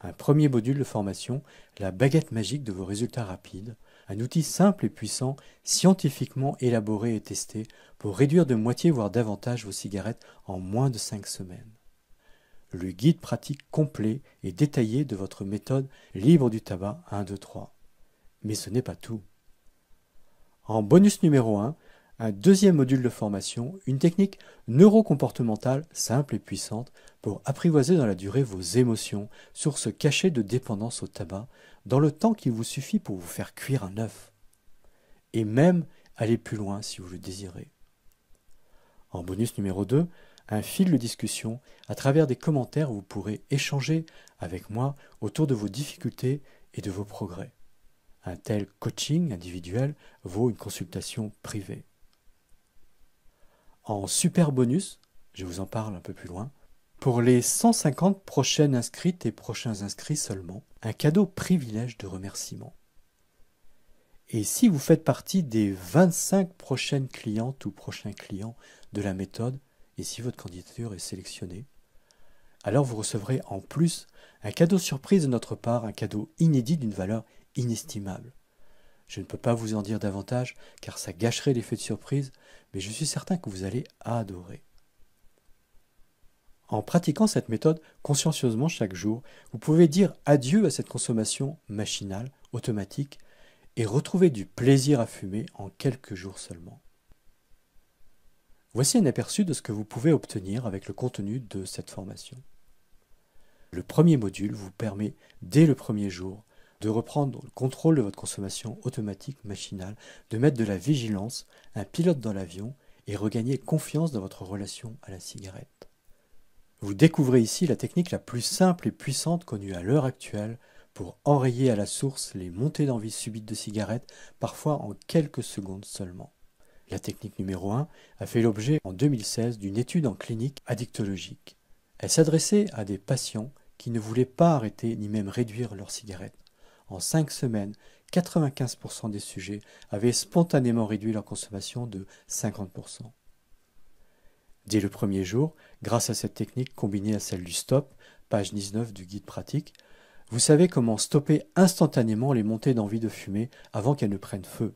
[SPEAKER 1] un premier module de formation, la baguette magique de vos résultats rapides, un outil simple et puissant, scientifiquement élaboré et testé pour réduire de moitié voire davantage vos cigarettes en moins de 5 semaines. Le guide pratique complet et détaillé de votre méthode libre du tabac 1, 2, 3. Mais ce n'est pas tout. En bonus numéro 1, un deuxième module de formation, une technique neurocomportementale simple et puissante pour apprivoiser dans la durée vos émotions, ce cachet de dépendance au tabac, dans le temps qu'il vous suffit pour vous faire cuire un œuf. Et même aller plus loin si vous le désirez. En bonus numéro 2, un fil de discussion à travers des commentaires où vous pourrez échanger avec moi autour de vos difficultés et de vos progrès. Un tel coaching individuel vaut une consultation privée en super bonus, je vous en parle un peu plus loin, pour les 150 prochaines inscrites et prochains inscrits seulement, un cadeau privilège de remerciement. Et si vous faites partie des 25 prochaines clientes ou prochains clients de la méthode, et si votre candidature est sélectionnée, alors vous recevrez en plus un cadeau surprise de notre part, un cadeau inédit d'une valeur inestimable. Je ne peux pas vous en dire davantage car ça gâcherait l'effet de surprise mais je suis certain que vous allez adorer. En pratiquant cette méthode consciencieusement chaque jour, vous pouvez dire adieu à cette consommation machinale, automatique, et retrouver du plaisir à fumer en quelques jours seulement. Voici un aperçu de ce que vous pouvez obtenir avec le contenu de cette formation. Le premier module vous permet, dès le premier jour, de reprendre le contrôle de votre consommation automatique machinale, de mettre de la vigilance, un pilote dans l'avion et regagner confiance dans votre relation à la cigarette. Vous découvrez ici la technique la plus simple et puissante connue à l'heure actuelle pour enrayer à la source les montées d'envie subites de cigarettes, parfois en quelques secondes seulement. La technique numéro 1 a fait l'objet en 2016 d'une étude en clinique addictologique. Elle s'adressait à des patients qui ne voulaient pas arrêter ni même réduire leur cigarette en cinq semaines, 95% des sujets avaient spontanément réduit leur consommation de 50%. Dès le premier jour, grâce à cette technique combinée à celle du stop, page 19 du guide pratique, vous savez comment stopper instantanément les montées d'envie de fumer avant qu'elles ne prennent feu.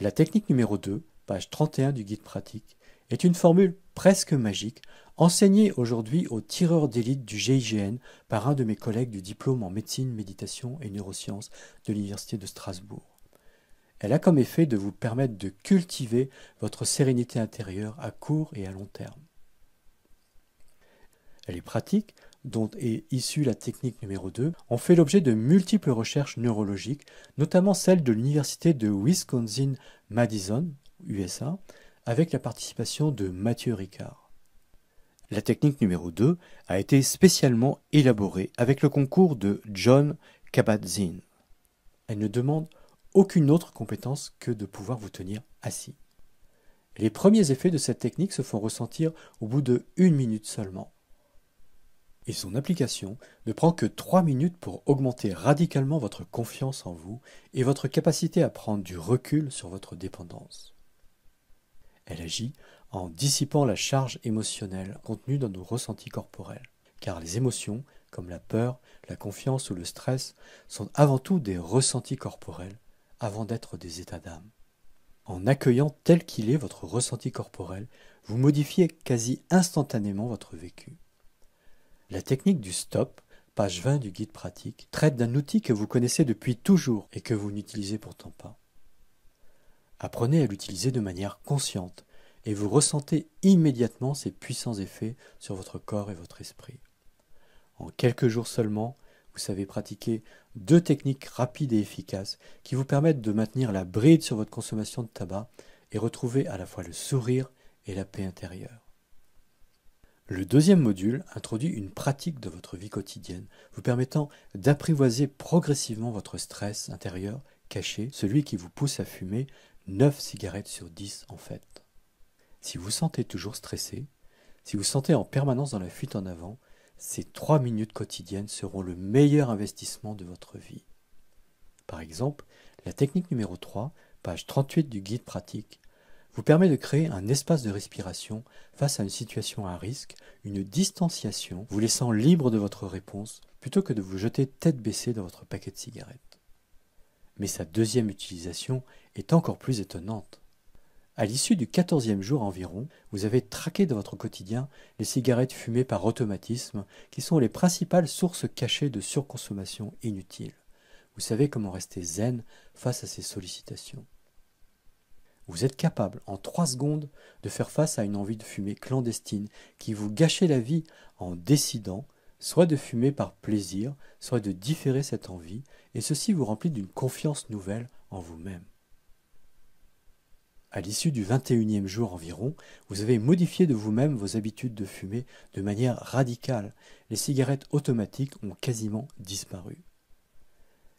[SPEAKER 1] La technique numéro 2, page 31 du guide pratique, est une formule presque magique enseignée aujourd'hui aux tireurs d'élite du GIGN par un de mes collègues du diplôme en médecine, méditation et neurosciences de l'Université de Strasbourg. Elle a comme effet de vous permettre de cultiver votre sérénité intérieure à court et à long terme. Elle est pratique, dont est issue la technique numéro 2, ont fait l'objet de multiples recherches neurologiques, notamment celle de l'Université de Wisconsin-Madison, USA, avec la participation de Mathieu Ricard. La technique numéro 2 a été spécialement élaborée avec le concours de John Kabat-Zinn. Elle ne demande aucune autre compétence que de pouvoir vous tenir assis. Les premiers effets de cette technique se font ressentir au bout de une minute seulement. Et son application ne prend que trois minutes pour augmenter radicalement votre confiance en vous et votre capacité à prendre du recul sur votre dépendance. Elle agit en dissipant la charge émotionnelle contenue dans nos ressentis corporels. Car les émotions, comme la peur, la confiance ou le stress, sont avant tout des ressentis corporels avant d'être des états d'âme. En accueillant tel qu'il est votre ressenti corporel, vous modifiez quasi instantanément votre vécu. La technique du stop, page 20 du guide pratique, traite d'un outil que vous connaissez depuis toujours et que vous n'utilisez pourtant pas. Apprenez à l'utiliser de manière consciente et vous ressentez immédiatement ses puissants effets sur votre corps et votre esprit. En quelques jours seulement, vous savez pratiquer deux techniques rapides et efficaces qui vous permettent de maintenir la bride sur votre consommation de tabac et retrouver à la fois le sourire et la paix intérieure. Le deuxième module introduit une pratique de votre vie quotidienne vous permettant d'apprivoiser progressivement votre stress intérieur caché, celui qui vous pousse à fumer, 9 cigarettes sur 10 en fait. Si vous sentez toujours stressé, si vous sentez en permanence dans la fuite en avant, ces 3 minutes quotidiennes seront le meilleur investissement de votre vie. Par exemple, la technique numéro 3, page 38 du guide pratique, vous permet de créer un espace de respiration face à une situation à risque, une distanciation, vous laissant libre de votre réponse plutôt que de vous jeter tête baissée dans votre paquet de cigarettes mais sa deuxième utilisation est encore plus étonnante. À l'issue du quatorzième jour environ, vous avez traqué dans votre quotidien les cigarettes fumées par automatisme, qui sont les principales sources cachées de surconsommation inutile. Vous savez comment rester zen face à ces sollicitations. Vous êtes capable, en trois secondes, de faire face à une envie de fumer clandestine qui vous gâchait la vie en décidant soit de fumer par plaisir, soit de différer cette envie et ceci vous remplit d'une confiance nouvelle en vous-même. À l'issue du 21e jour environ, vous avez modifié de vous-même vos habitudes de fumer de manière radicale. Les cigarettes automatiques ont quasiment disparu.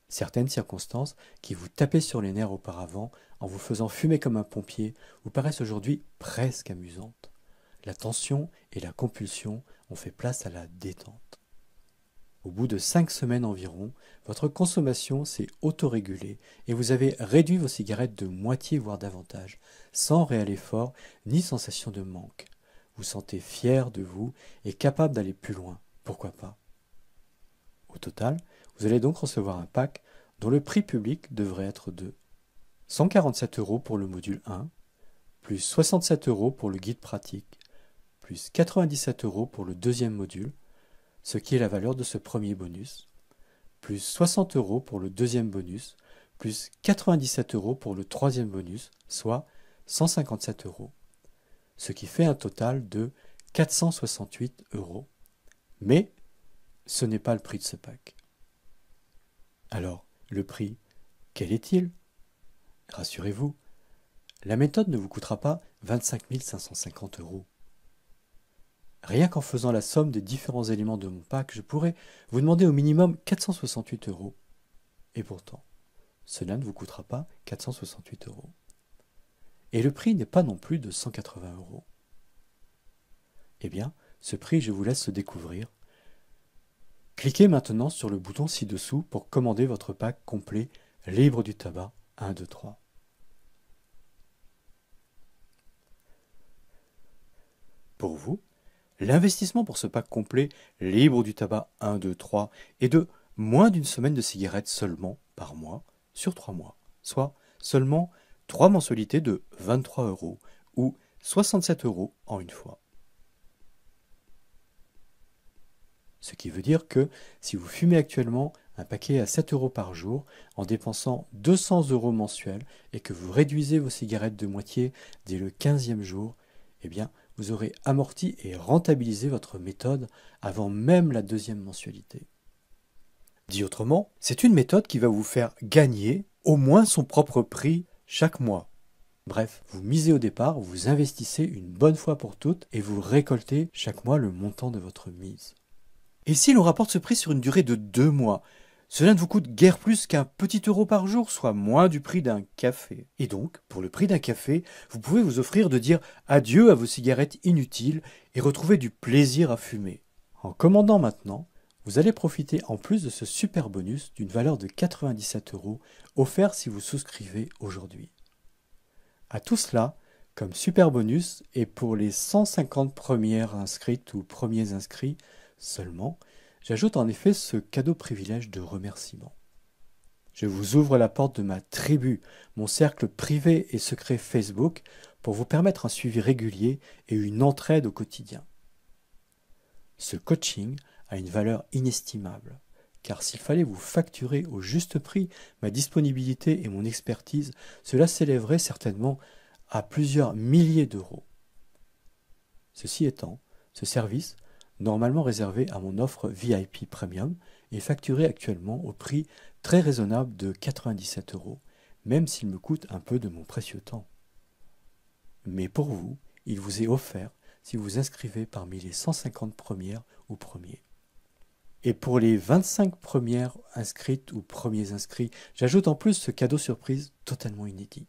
[SPEAKER 1] Certaines circonstances qui vous tapaient sur les nerfs auparavant en vous faisant fumer comme un pompier vous paraissent aujourd'hui presque amusantes. La tension et la compulsion ont fait place à la détente. Au bout de 5 semaines environ, votre consommation s'est autorégulée et vous avez réduit vos cigarettes de moitié voire davantage, sans réel effort ni sensation de manque. Vous sentez fier de vous et capable d'aller plus loin, pourquoi pas. Au total, vous allez donc recevoir un pack dont le prix public devrait être de 147 euros pour le module 1, plus 67 euros pour le guide pratique, plus 97 euros pour le deuxième module, ce qui est la valeur de ce premier bonus, plus 60 euros pour le deuxième bonus, plus 97 euros pour le troisième bonus, soit 157 euros, ce qui fait un total de 468 euros. Mais ce n'est pas le prix de ce pack. Alors, le prix, quel est-il Rassurez-vous, la méthode ne vous coûtera pas 25 550 euros. Rien qu'en faisant la somme des différents éléments de mon pack, je pourrais vous demander au minimum 468 euros. Et pourtant, cela ne vous coûtera pas 468 euros. Et le prix n'est pas non plus de 180 euros. Eh bien, ce prix, je vous laisse le découvrir. Cliquez maintenant sur le bouton ci-dessous pour commander votre pack complet libre du tabac 1, 2, 3. Pour vous, L'investissement pour ce pack complet, libre du tabac 1, 2, 3, est de moins d'une semaine de cigarettes seulement par mois sur 3 mois, soit seulement 3 mensualités de 23 euros ou 67 euros en une fois. Ce qui veut dire que si vous fumez actuellement un paquet à 7 euros par jour en dépensant 200 euros mensuels et que vous réduisez vos cigarettes de moitié dès le 15e jour, eh bien vous aurez amorti et rentabilisé votre méthode avant même la deuxième mensualité. Dit autrement, c'est une méthode qui va vous faire gagner au moins son propre prix chaque mois. Bref, vous misez au départ, vous investissez une bonne fois pour toutes et vous récoltez chaque mois le montant de votre mise. Et si l'on rapporte ce prix sur une durée de deux mois, cela ne vous coûte guère plus qu'un petit euro par jour, soit moins du prix d'un café. Et donc, pour le prix d'un café, vous pouvez vous offrir de dire adieu à vos cigarettes inutiles et retrouver du plaisir à fumer. En commandant maintenant, vous allez profiter en plus de ce super bonus d'une valeur de 97 euros offert si vous souscrivez aujourd'hui. À tout cela, comme super bonus et pour les 150 premières inscrites ou premiers inscrits seulement, J'ajoute en effet ce cadeau privilège de remerciement. Je vous ouvre la porte de ma tribu, mon cercle privé et secret Facebook, pour vous permettre un suivi régulier et une entraide au quotidien. Ce coaching a une valeur inestimable, car s'il fallait vous facturer au juste prix ma disponibilité et mon expertise, cela s'élèverait certainement à plusieurs milliers d'euros. Ceci étant, ce service normalement réservé à mon offre VIP Premium et facturé actuellement au prix très raisonnable de 97 euros, même s'il me coûte un peu de mon précieux temps. Mais pour vous, il vous est offert si vous inscrivez parmi les 150 premières ou premiers. Et pour les 25 premières inscrites ou premiers inscrits, j'ajoute en plus ce cadeau surprise totalement inédit.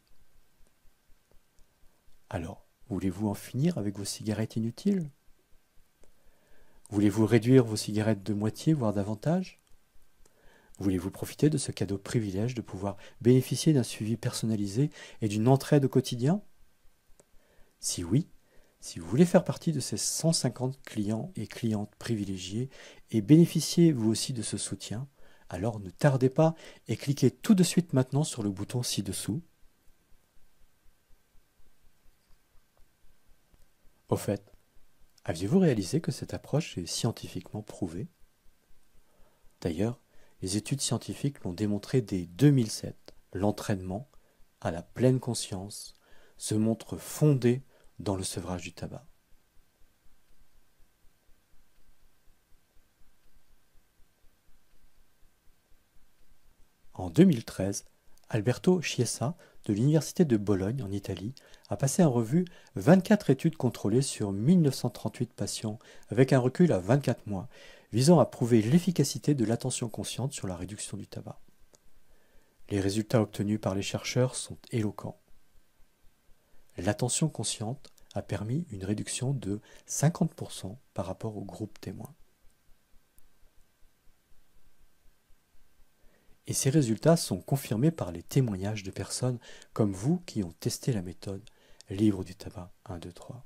[SPEAKER 1] Alors, voulez-vous en finir avec vos cigarettes inutiles Voulez-vous réduire vos cigarettes de moitié, voire davantage Voulez-vous profiter de ce cadeau privilège de pouvoir bénéficier d'un suivi personnalisé et d'une entraide au quotidien Si oui, si vous voulez faire partie de ces 150 clients et clientes privilégiés et bénéficier vous aussi de ce soutien, alors ne tardez pas et cliquez tout de suite maintenant sur le bouton ci-dessous. Au fait, Aviez-vous réalisé que cette approche est scientifiquement prouvée D'ailleurs, les études scientifiques l'ont démontré dès 2007. L'entraînement à la pleine conscience se montre fondé dans le sevrage du tabac. En 2013, Alberto Chiesa, de l'Université de Bologne en Italie, a passé en revue 24 études contrôlées sur 1938 patients avec un recul à 24 mois, visant à prouver l'efficacité de l'attention consciente sur la réduction du tabac. Les résultats obtenus par les chercheurs sont éloquents. L'attention consciente a permis une réduction de 50% par rapport au groupe témoin. Et ces résultats sont confirmés par les témoignages de personnes comme vous qui ont testé la méthode Libre du tabac 1, 2, 3.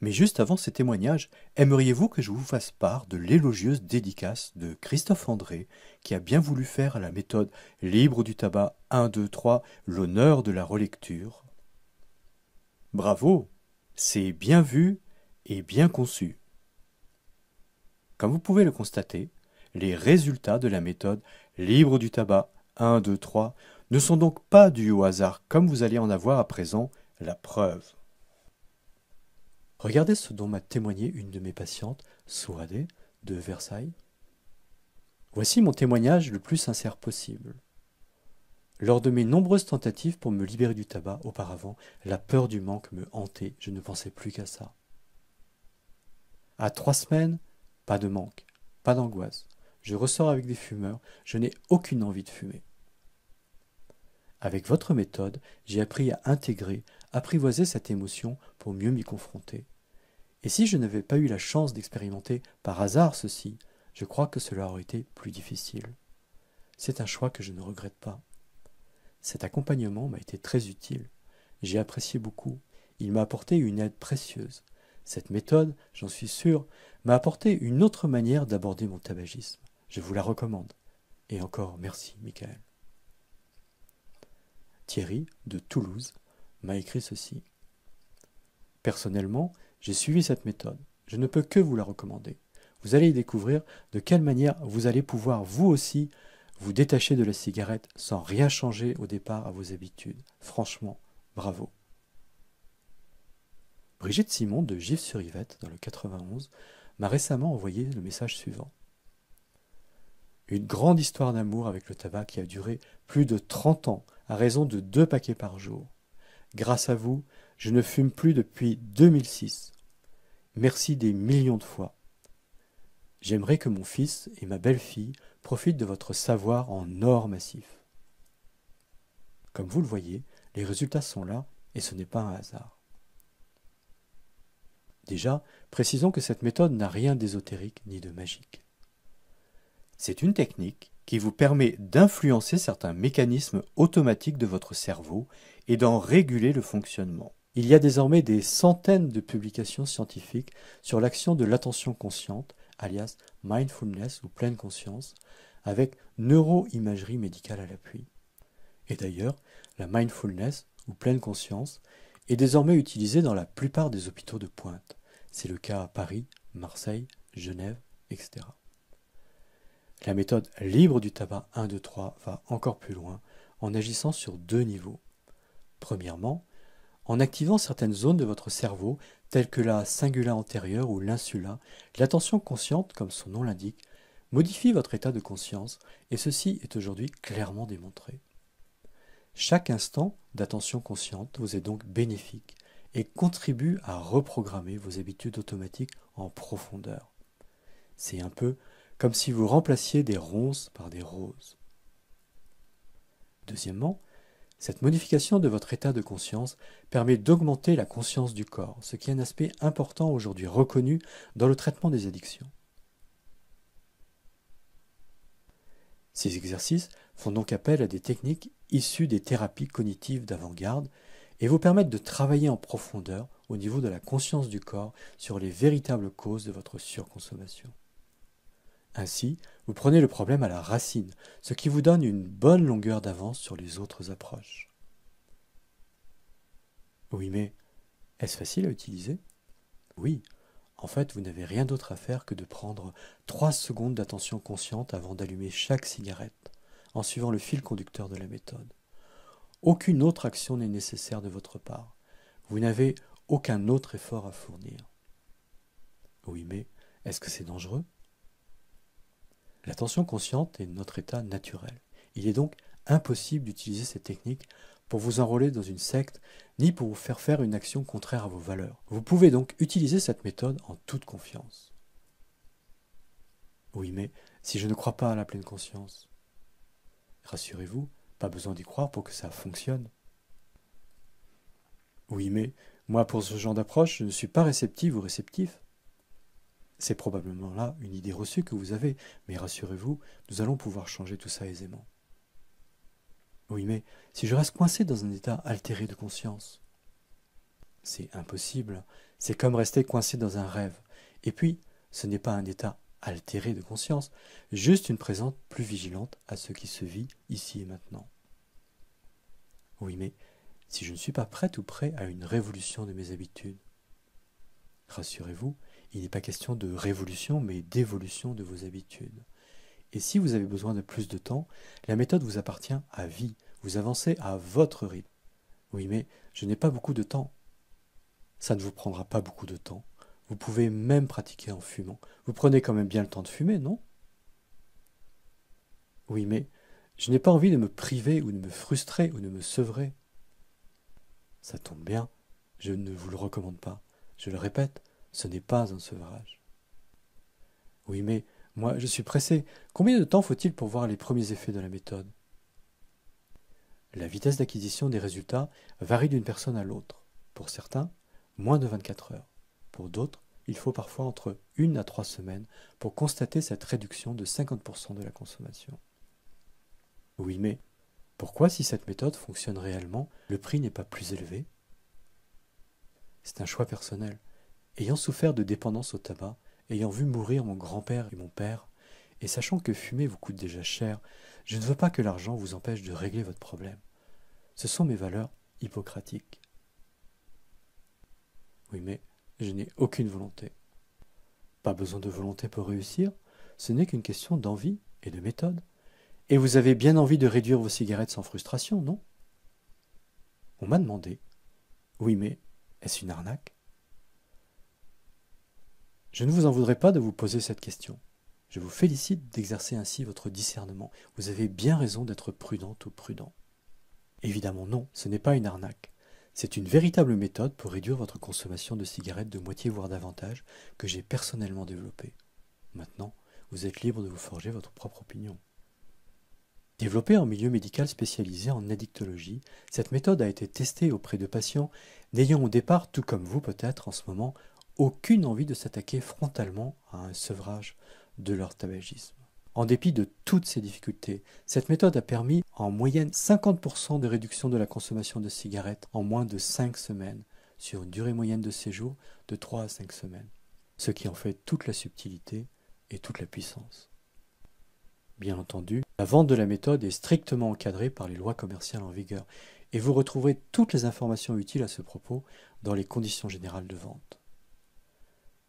[SPEAKER 1] Mais juste avant ces témoignages, aimeriez-vous que je vous fasse part de l'élogieuse dédicace de Christophe André qui a bien voulu faire à la méthode Libre du tabac 1, 2, 3 l'honneur de la relecture Bravo C'est bien vu et bien conçu. Comme vous pouvez le constater, les résultats de la méthode libres du tabac 1, 2, 3, ne sont donc pas dus au hasard, comme vous allez en avoir à présent la preuve. Regardez ce dont m'a témoigné une de mes patientes, Souradé, de Versailles. Voici mon témoignage le plus sincère possible. Lors de mes nombreuses tentatives pour me libérer du tabac auparavant, la peur du manque me hantait, je ne pensais plus qu'à ça. À trois semaines, pas de manque, pas d'angoisse je ressors avec des fumeurs, je n'ai aucune envie de fumer. Avec votre méthode, j'ai appris à intégrer, apprivoiser cette émotion pour mieux m'y confronter. Et si je n'avais pas eu la chance d'expérimenter par hasard ceci, je crois que cela aurait été plus difficile. C'est un choix que je ne regrette pas. Cet accompagnement m'a été très utile. J'ai apprécié beaucoup. Il m'a apporté une aide précieuse. Cette méthode, j'en suis sûr, m'a apporté une autre manière d'aborder mon tabagisme. Je vous la recommande. Et encore merci, Michael. Thierry, de Toulouse, m'a écrit ceci. Personnellement, j'ai suivi cette méthode. Je ne peux que vous la recommander. Vous allez y découvrir de quelle manière vous allez pouvoir, vous aussi, vous détacher de la cigarette sans rien changer au départ à vos habitudes. Franchement, bravo. Brigitte Simon de Gif-sur-Yvette, dans le 91, m'a récemment envoyé le message suivant. Une grande histoire d'amour avec le tabac qui a duré plus de 30 ans, à raison de deux paquets par jour. Grâce à vous, je ne fume plus depuis 2006. Merci des millions de fois. J'aimerais que mon fils et ma belle-fille profitent de votre savoir en or massif. Comme vous le voyez, les résultats sont là et ce n'est pas un hasard. Déjà, précisons que cette méthode n'a rien d'ésotérique ni de magique. C'est une technique qui vous permet d'influencer certains mécanismes automatiques de votre cerveau et d'en réguler le fonctionnement. Il y a désormais des centaines de publications scientifiques sur l'action de l'attention consciente, alias mindfulness ou pleine conscience, avec neuroimagerie médicale à l'appui. Et d'ailleurs, la mindfulness ou pleine conscience est désormais utilisée dans la plupart des hôpitaux de pointe. C'est le cas à Paris, Marseille, Genève, etc. La méthode libre du tabac 1, 2, 3 va encore plus loin en agissant sur deux niveaux. Premièrement, en activant certaines zones de votre cerveau, telles que la cingula antérieure ou l'insula, l'attention consciente, comme son nom l'indique, modifie votre état de conscience, et ceci est aujourd'hui clairement démontré. Chaque instant d'attention consciente vous est donc bénéfique et contribue à reprogrammer vos habitudes automatiques en profondeur. C'est un peu comme si vous remplaciez des ronces par des roses. Deuxièmement, cette modification de votre état de conscience permet d'augmenter la conscience du corps, ce qui est un aspect important aujourd'hui reconnu dans le traitement des addictions. Ces exercices font donc appel à des techniques issues des thérapies cognitives d'avant-garde et vous permettent de travailler en profondeur au niveau de la conscience du corps sur les véritables causes de votre surconsommation. Ainsi, vous prenez le problème à la racine, ce qui vous donne une bonne longueur d'avance sur les autres approches. Oui, mais est-ce facile à utiliser Oui. En fait, vous n'avez rien d'autre à faire que de prendre trois secondes d'attention consciente avant d'allumer chaque cigarette, en suivant le fil conducteur de la méthode. Aucune autre action n'est nécessaire de votre part. Vous n'avez aucun autre effort à fournir. Oui, mais est-ce que c'est dangereux L'attention consciente est notre état naturel. Il est donc impossible d'utiliser cette technique pour vous enrôler dans une secte ni pour vous faire faire une action contraire à vos valeurs. Vous pouvez donc utiliser cette méthode en toute confiance. Oui, mais si je ne crois pas à la pleine conscience Rassurez-vous, pas besoin d'y croire pour que ça fonctionne. Oui, mais moi, pour ce genre d'approche, je ne suis pas réceptive ou réceptif. C'est probablement là une idée reçue que vous avez, mais rassurez-vous, nous allons pouvoir changer tout ça aisément. Oui, mais si je reste coincé dans un état altéré de conscience, c'est impossible, c'est comme rester coincé dans un rêve. Et puis, ce n'est pas un état altéré de conscience, juste une présence plus vigilante à ce qui se vit ici et maintenant. Oui, mais si je ne suis pas prêt ou prêt à une révolution de mes habitudes, rassurez-vous, il n'est pas question de révolution, mais d'évolution de vos habitudes. Et si vous avez besoin de plus de temps, la méthode vous appartient à vie. Vous avancez à votre rythme. Oui, mais je n'ai pas beaucoup de temps. Ça ne vous prendra pas beaucoup de temps. Vous pouvez même pratiquer en fumant. Vous prenez quand même bien le temps de fumer, non Oui, mais je n'ai pas envie de me priver ou de me frustrer ou de me sevrer. Ça tombe bien, je ne vous le recommande pas. Je le répète, ce n'est pas un sevrage. Oui, mais moi, je suis pressé. Combien de temps faut-il pour voir les premiers effets de la méthode La vitesse d'acquisition des résultats varie d'une personne à l'autre. Pour certains, moins de 24 heures. Pour d'autres, il faut parfois entre 1 à 3 semaines pour constater cette réduction de 50% de la consommation. Oui, mais pourquoi, si cette méthode fonctionne réellement, le prix n'est pas plus élevé C'est un choix personnel. Ayant souffert de dépendance au tabac, ayant vu mourir mon grand-père et mon père, et sachant que fumer vous coûte déjà cher, je ne veux pas que l'argent vous empêche de régler votre problème. Ce sont mes valeurs hippocratiques. Oui, mais je n'ai aucune volonté. Pas besoin de volonté pour réussir, ce n'est qu'une question d'envie et de méthode. Et vous avez bien envie de réduire vos cigarettes sans frustration, non On m'a demandé. Oui, mais est-ce une arnaque je ne vous en voudrais pas de vous poser cette question. Je vous félicite d'exercer ainsi votre discernement. Vous avez bien raison d'être prudente ou prudent. Évidemment non, ce n'est pas une arnaque. C'est une véritable méthode pour réduire votre consommation de cigarettes de moitié voire davantage que j'ai personnellement développée. Maintenant, vous êtes libre de vous forger votre propre opinion. Développée en milieu médical spécialisé en addictologie, cette méthode a été testée auprès de patients n'ayant au départ, tout comme vous peut-être en ce moment, aucune envie de s'attaquer frontalement à un sevrage de leur tabagisme. En dépit de toutes ces difficultés, cette méthode a permis en moyenne 50% de réduction de la consommation de cigarettes en moins de 5 semaines, sur une durée moyenne de séjour de 3 à 5 semaines, ce qui en fait toute la subtilité et toute la puissance. Bien entendu, la vente de la méthode est strictement encadrée par les lois commerciales en vigueur, et vous retrouverez toutes les informations utiles à ce propos dans les conditions générales de vente.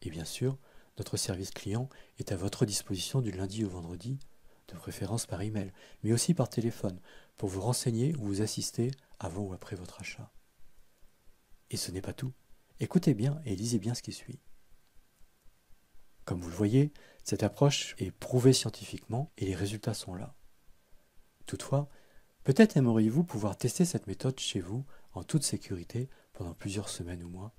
[SPEAKER 1] Et bien sûr, notre service client est à votre disposition du lundi au vendredi, de préférence par email, mais aussi par téléphone, pour vous renseigner ou vous assister avant ou après votre achat. Et ce n'est pas tout. Écoutez bien et lisez bien ce qui suit. Comme vous le voyez, cette approche est prouvée scientifiquement et les résultats sont là. Toutefois, peut-être aimeriez-vous pouvoir tester cette méthode chez vous en toute sécurité pendant plusieurs semaines ou mois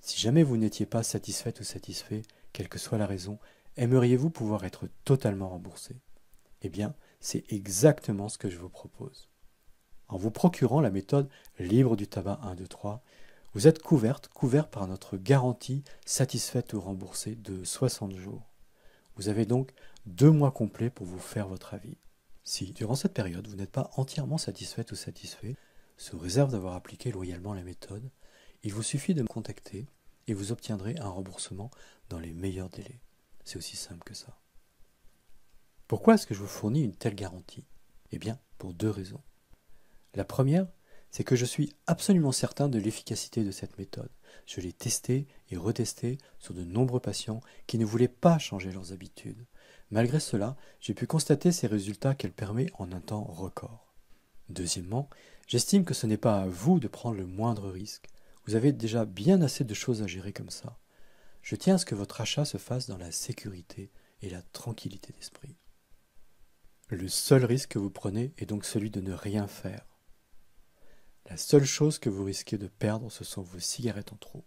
[SPEAKER 1] si jamais vous n'étiez pas satisfaite ou satisfait, quelle que soit la raison, aimeriez-vous pouvoir être totalement remboursé Eh bien, c'est exactement ce que je vous propose. En vous procurant la méthode libre du tabac 1, 2, 3, vous êtes couverte, couvert par notre garantie satisfaite ou remboursée de 60 jours. Vous avez donc deux mois complets pour vous faire votre avis. Si, durant cette période, vous n'êtes pas entièrement satisfaite ou satisfait, sous réserve d'avoir appliqué loyalement la méthode, il vous suffit de me contacter et vous obtiendrez un remboursement dans les meilleurs délais. C'est aussi simple que ça. Pourquoi est-ce que je vous fournis une telle garantie Eh bien, pour deux raisons. La première, c'est que je suis absolument certain de l'efficacité de cette méthode. Je l'ai testée et retestée sur de nombreux patients qui ne voulaient pas changer leurs habitudes. Malgré cela, j'ai pu constater ces résultats qu'elle permet en un temps record. Deuxièmement, j'estime que ce n'est pas à vous de prendre le moindre risque. Vous avez déjà bien assez de choses à gérer comme ça. Je tiens à ce que votre achat se fasse dans la sécurité et la tranquillité d'esprit. Le seul risque que vous prenez est donc celui de ne rien faire. La seule chose que vous risquez de perdre, ce sont vos cigarettes en trop.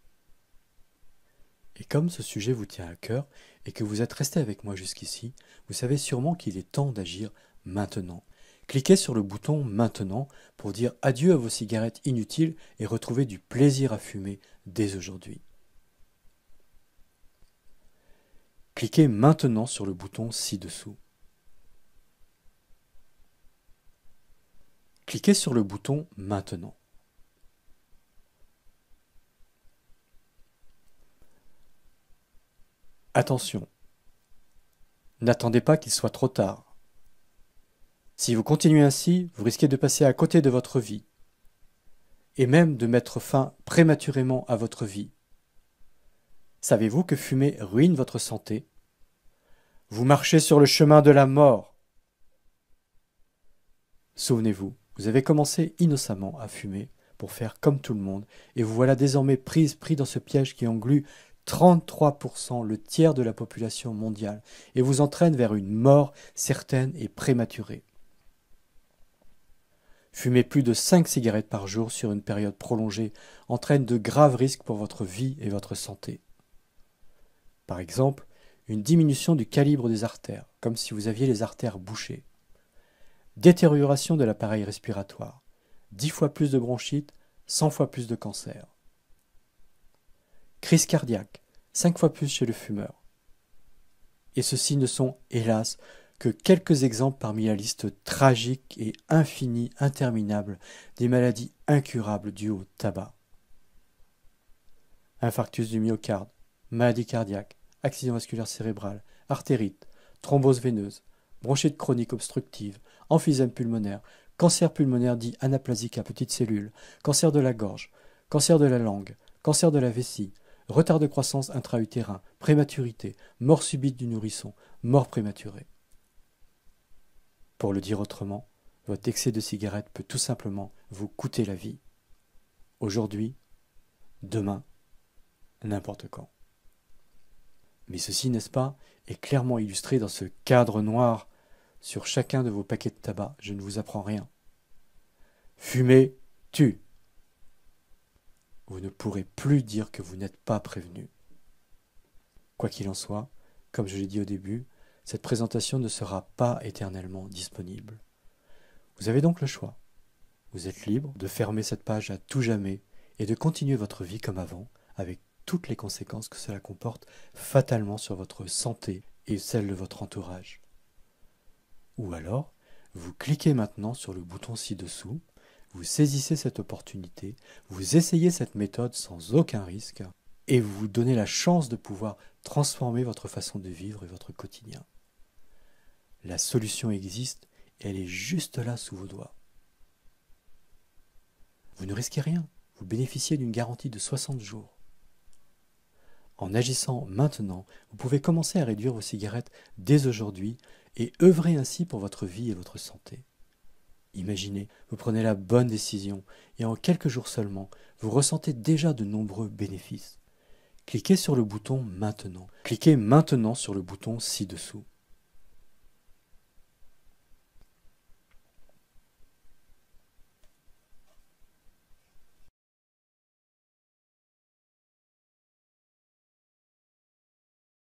[SPEAKER 1] Et comme ce sujet vous tient à cœur et que vous êtes resté avec moi jusqu'ici, vous savez sûrement qu'il est temps d'agir maintenant Cliquez sur le bouton Maintenant pour dire adieu à vos cigarettes inutiles et retrouver du plaisir à fumer dès aujourd'hui. Cliquez maintenant sur le bouton ci-dessous. Cliquez sur le bouton Maintenant. Attention, n'attendez pas qu'il soit trop tard. Si vous continuez ainsi, vous risquez de passer à côté de votre vie, et même de mettre fin prématurément à votre vie. Savez-vous que fumer ruine votre santé Vous marchez sur le chemin de la mort. Souvenez-vous, vous avez commencé innocemment à fumer pour faire comme tout le monde, et vous voilà désormais prise, pris dans ce piège qui englue 33%, le tiers de la population mondiale, et vous entraîne vers une mort certaine et prématurée. Fumer plus de 5 cigarettes par jour sur une période prolongée entraîne de graves risques pour votre vie et votre santé. Par exemple, une diminution du calibre des artères, comme si vous aviez les artères bouchées. Détérioration de l'appareil respiratoire. 10 fois plus de bronchite, 100 fois plus de cancer. Crise cardiaque, 5 fois plus chez le fumeur. Et ceux-ci ne sont, hélas, que quelques exemples parmi la liste tragique et infinie, interminable, des maladies incurables dues au tabac. Infarctus du myocarde, maladie cardiaque, accident vasculaire cérébral, artérite, thrombose veineuse, bronchite chronique obstructive, emphysème pulmonaire, cancer pulmonaire dit anaplasique à petites cellules, cancer de la gorge, cancer de la langue, cancer de la vessie, retard de croissance intra-utérin, prématurité, mort subite du nourrisson, mort prématurée. Pour le dire autrement, votre excès de cigarettes peut tout simplement vous coûter la vie. Aujourd'hui, demain, n'importe quand. Mais ceci, n'est-ce pas, est clairement illustré dans ce cadre noir sur chacun de vos paquets de tabac. Je ne vous apprends rien. Fumez, tue. Vous ne pourrez plus dire que vous n'êtes pas prévenu. Quoi qu'il en soit, comme je l'ai dit au début, cette présentation ne sera pas éternellement disponible. Vous avez donc le choix. Vous êtes libre de fermer cette page à tout jamais et de continuer votre vie comme avant, avec toutes les conséquences que cela comporte fatalement sur votre santé et celle de votre entourage. Ou alors, vous cliquez maintenant sur le bouton ci-dessous, vous saisissez cette opportunité, vous essayez cette méthode sans aucun risque, et vous vous donnez la chance de pouvoir transformer votre façon de vivre et votre quotidien. La solution existe et elle est juste là sous vos doigts. Vous ne risquez rien, vous bénéficiez d'une garantie de 60 jours. En agissant maintenant, vous pouvez commencer à réduire vos cigarettes dès aujourd'hui et œuvrer ainsi pour votre vie et votre santé. Imaginez, vous prenez la bonne décision et en quelques jours seulement, vous ressentez déjà de nombreux bénéfices. Cliquez sur le bouton maintenant. Cliquez maintenant sur le bouton ci-dessous.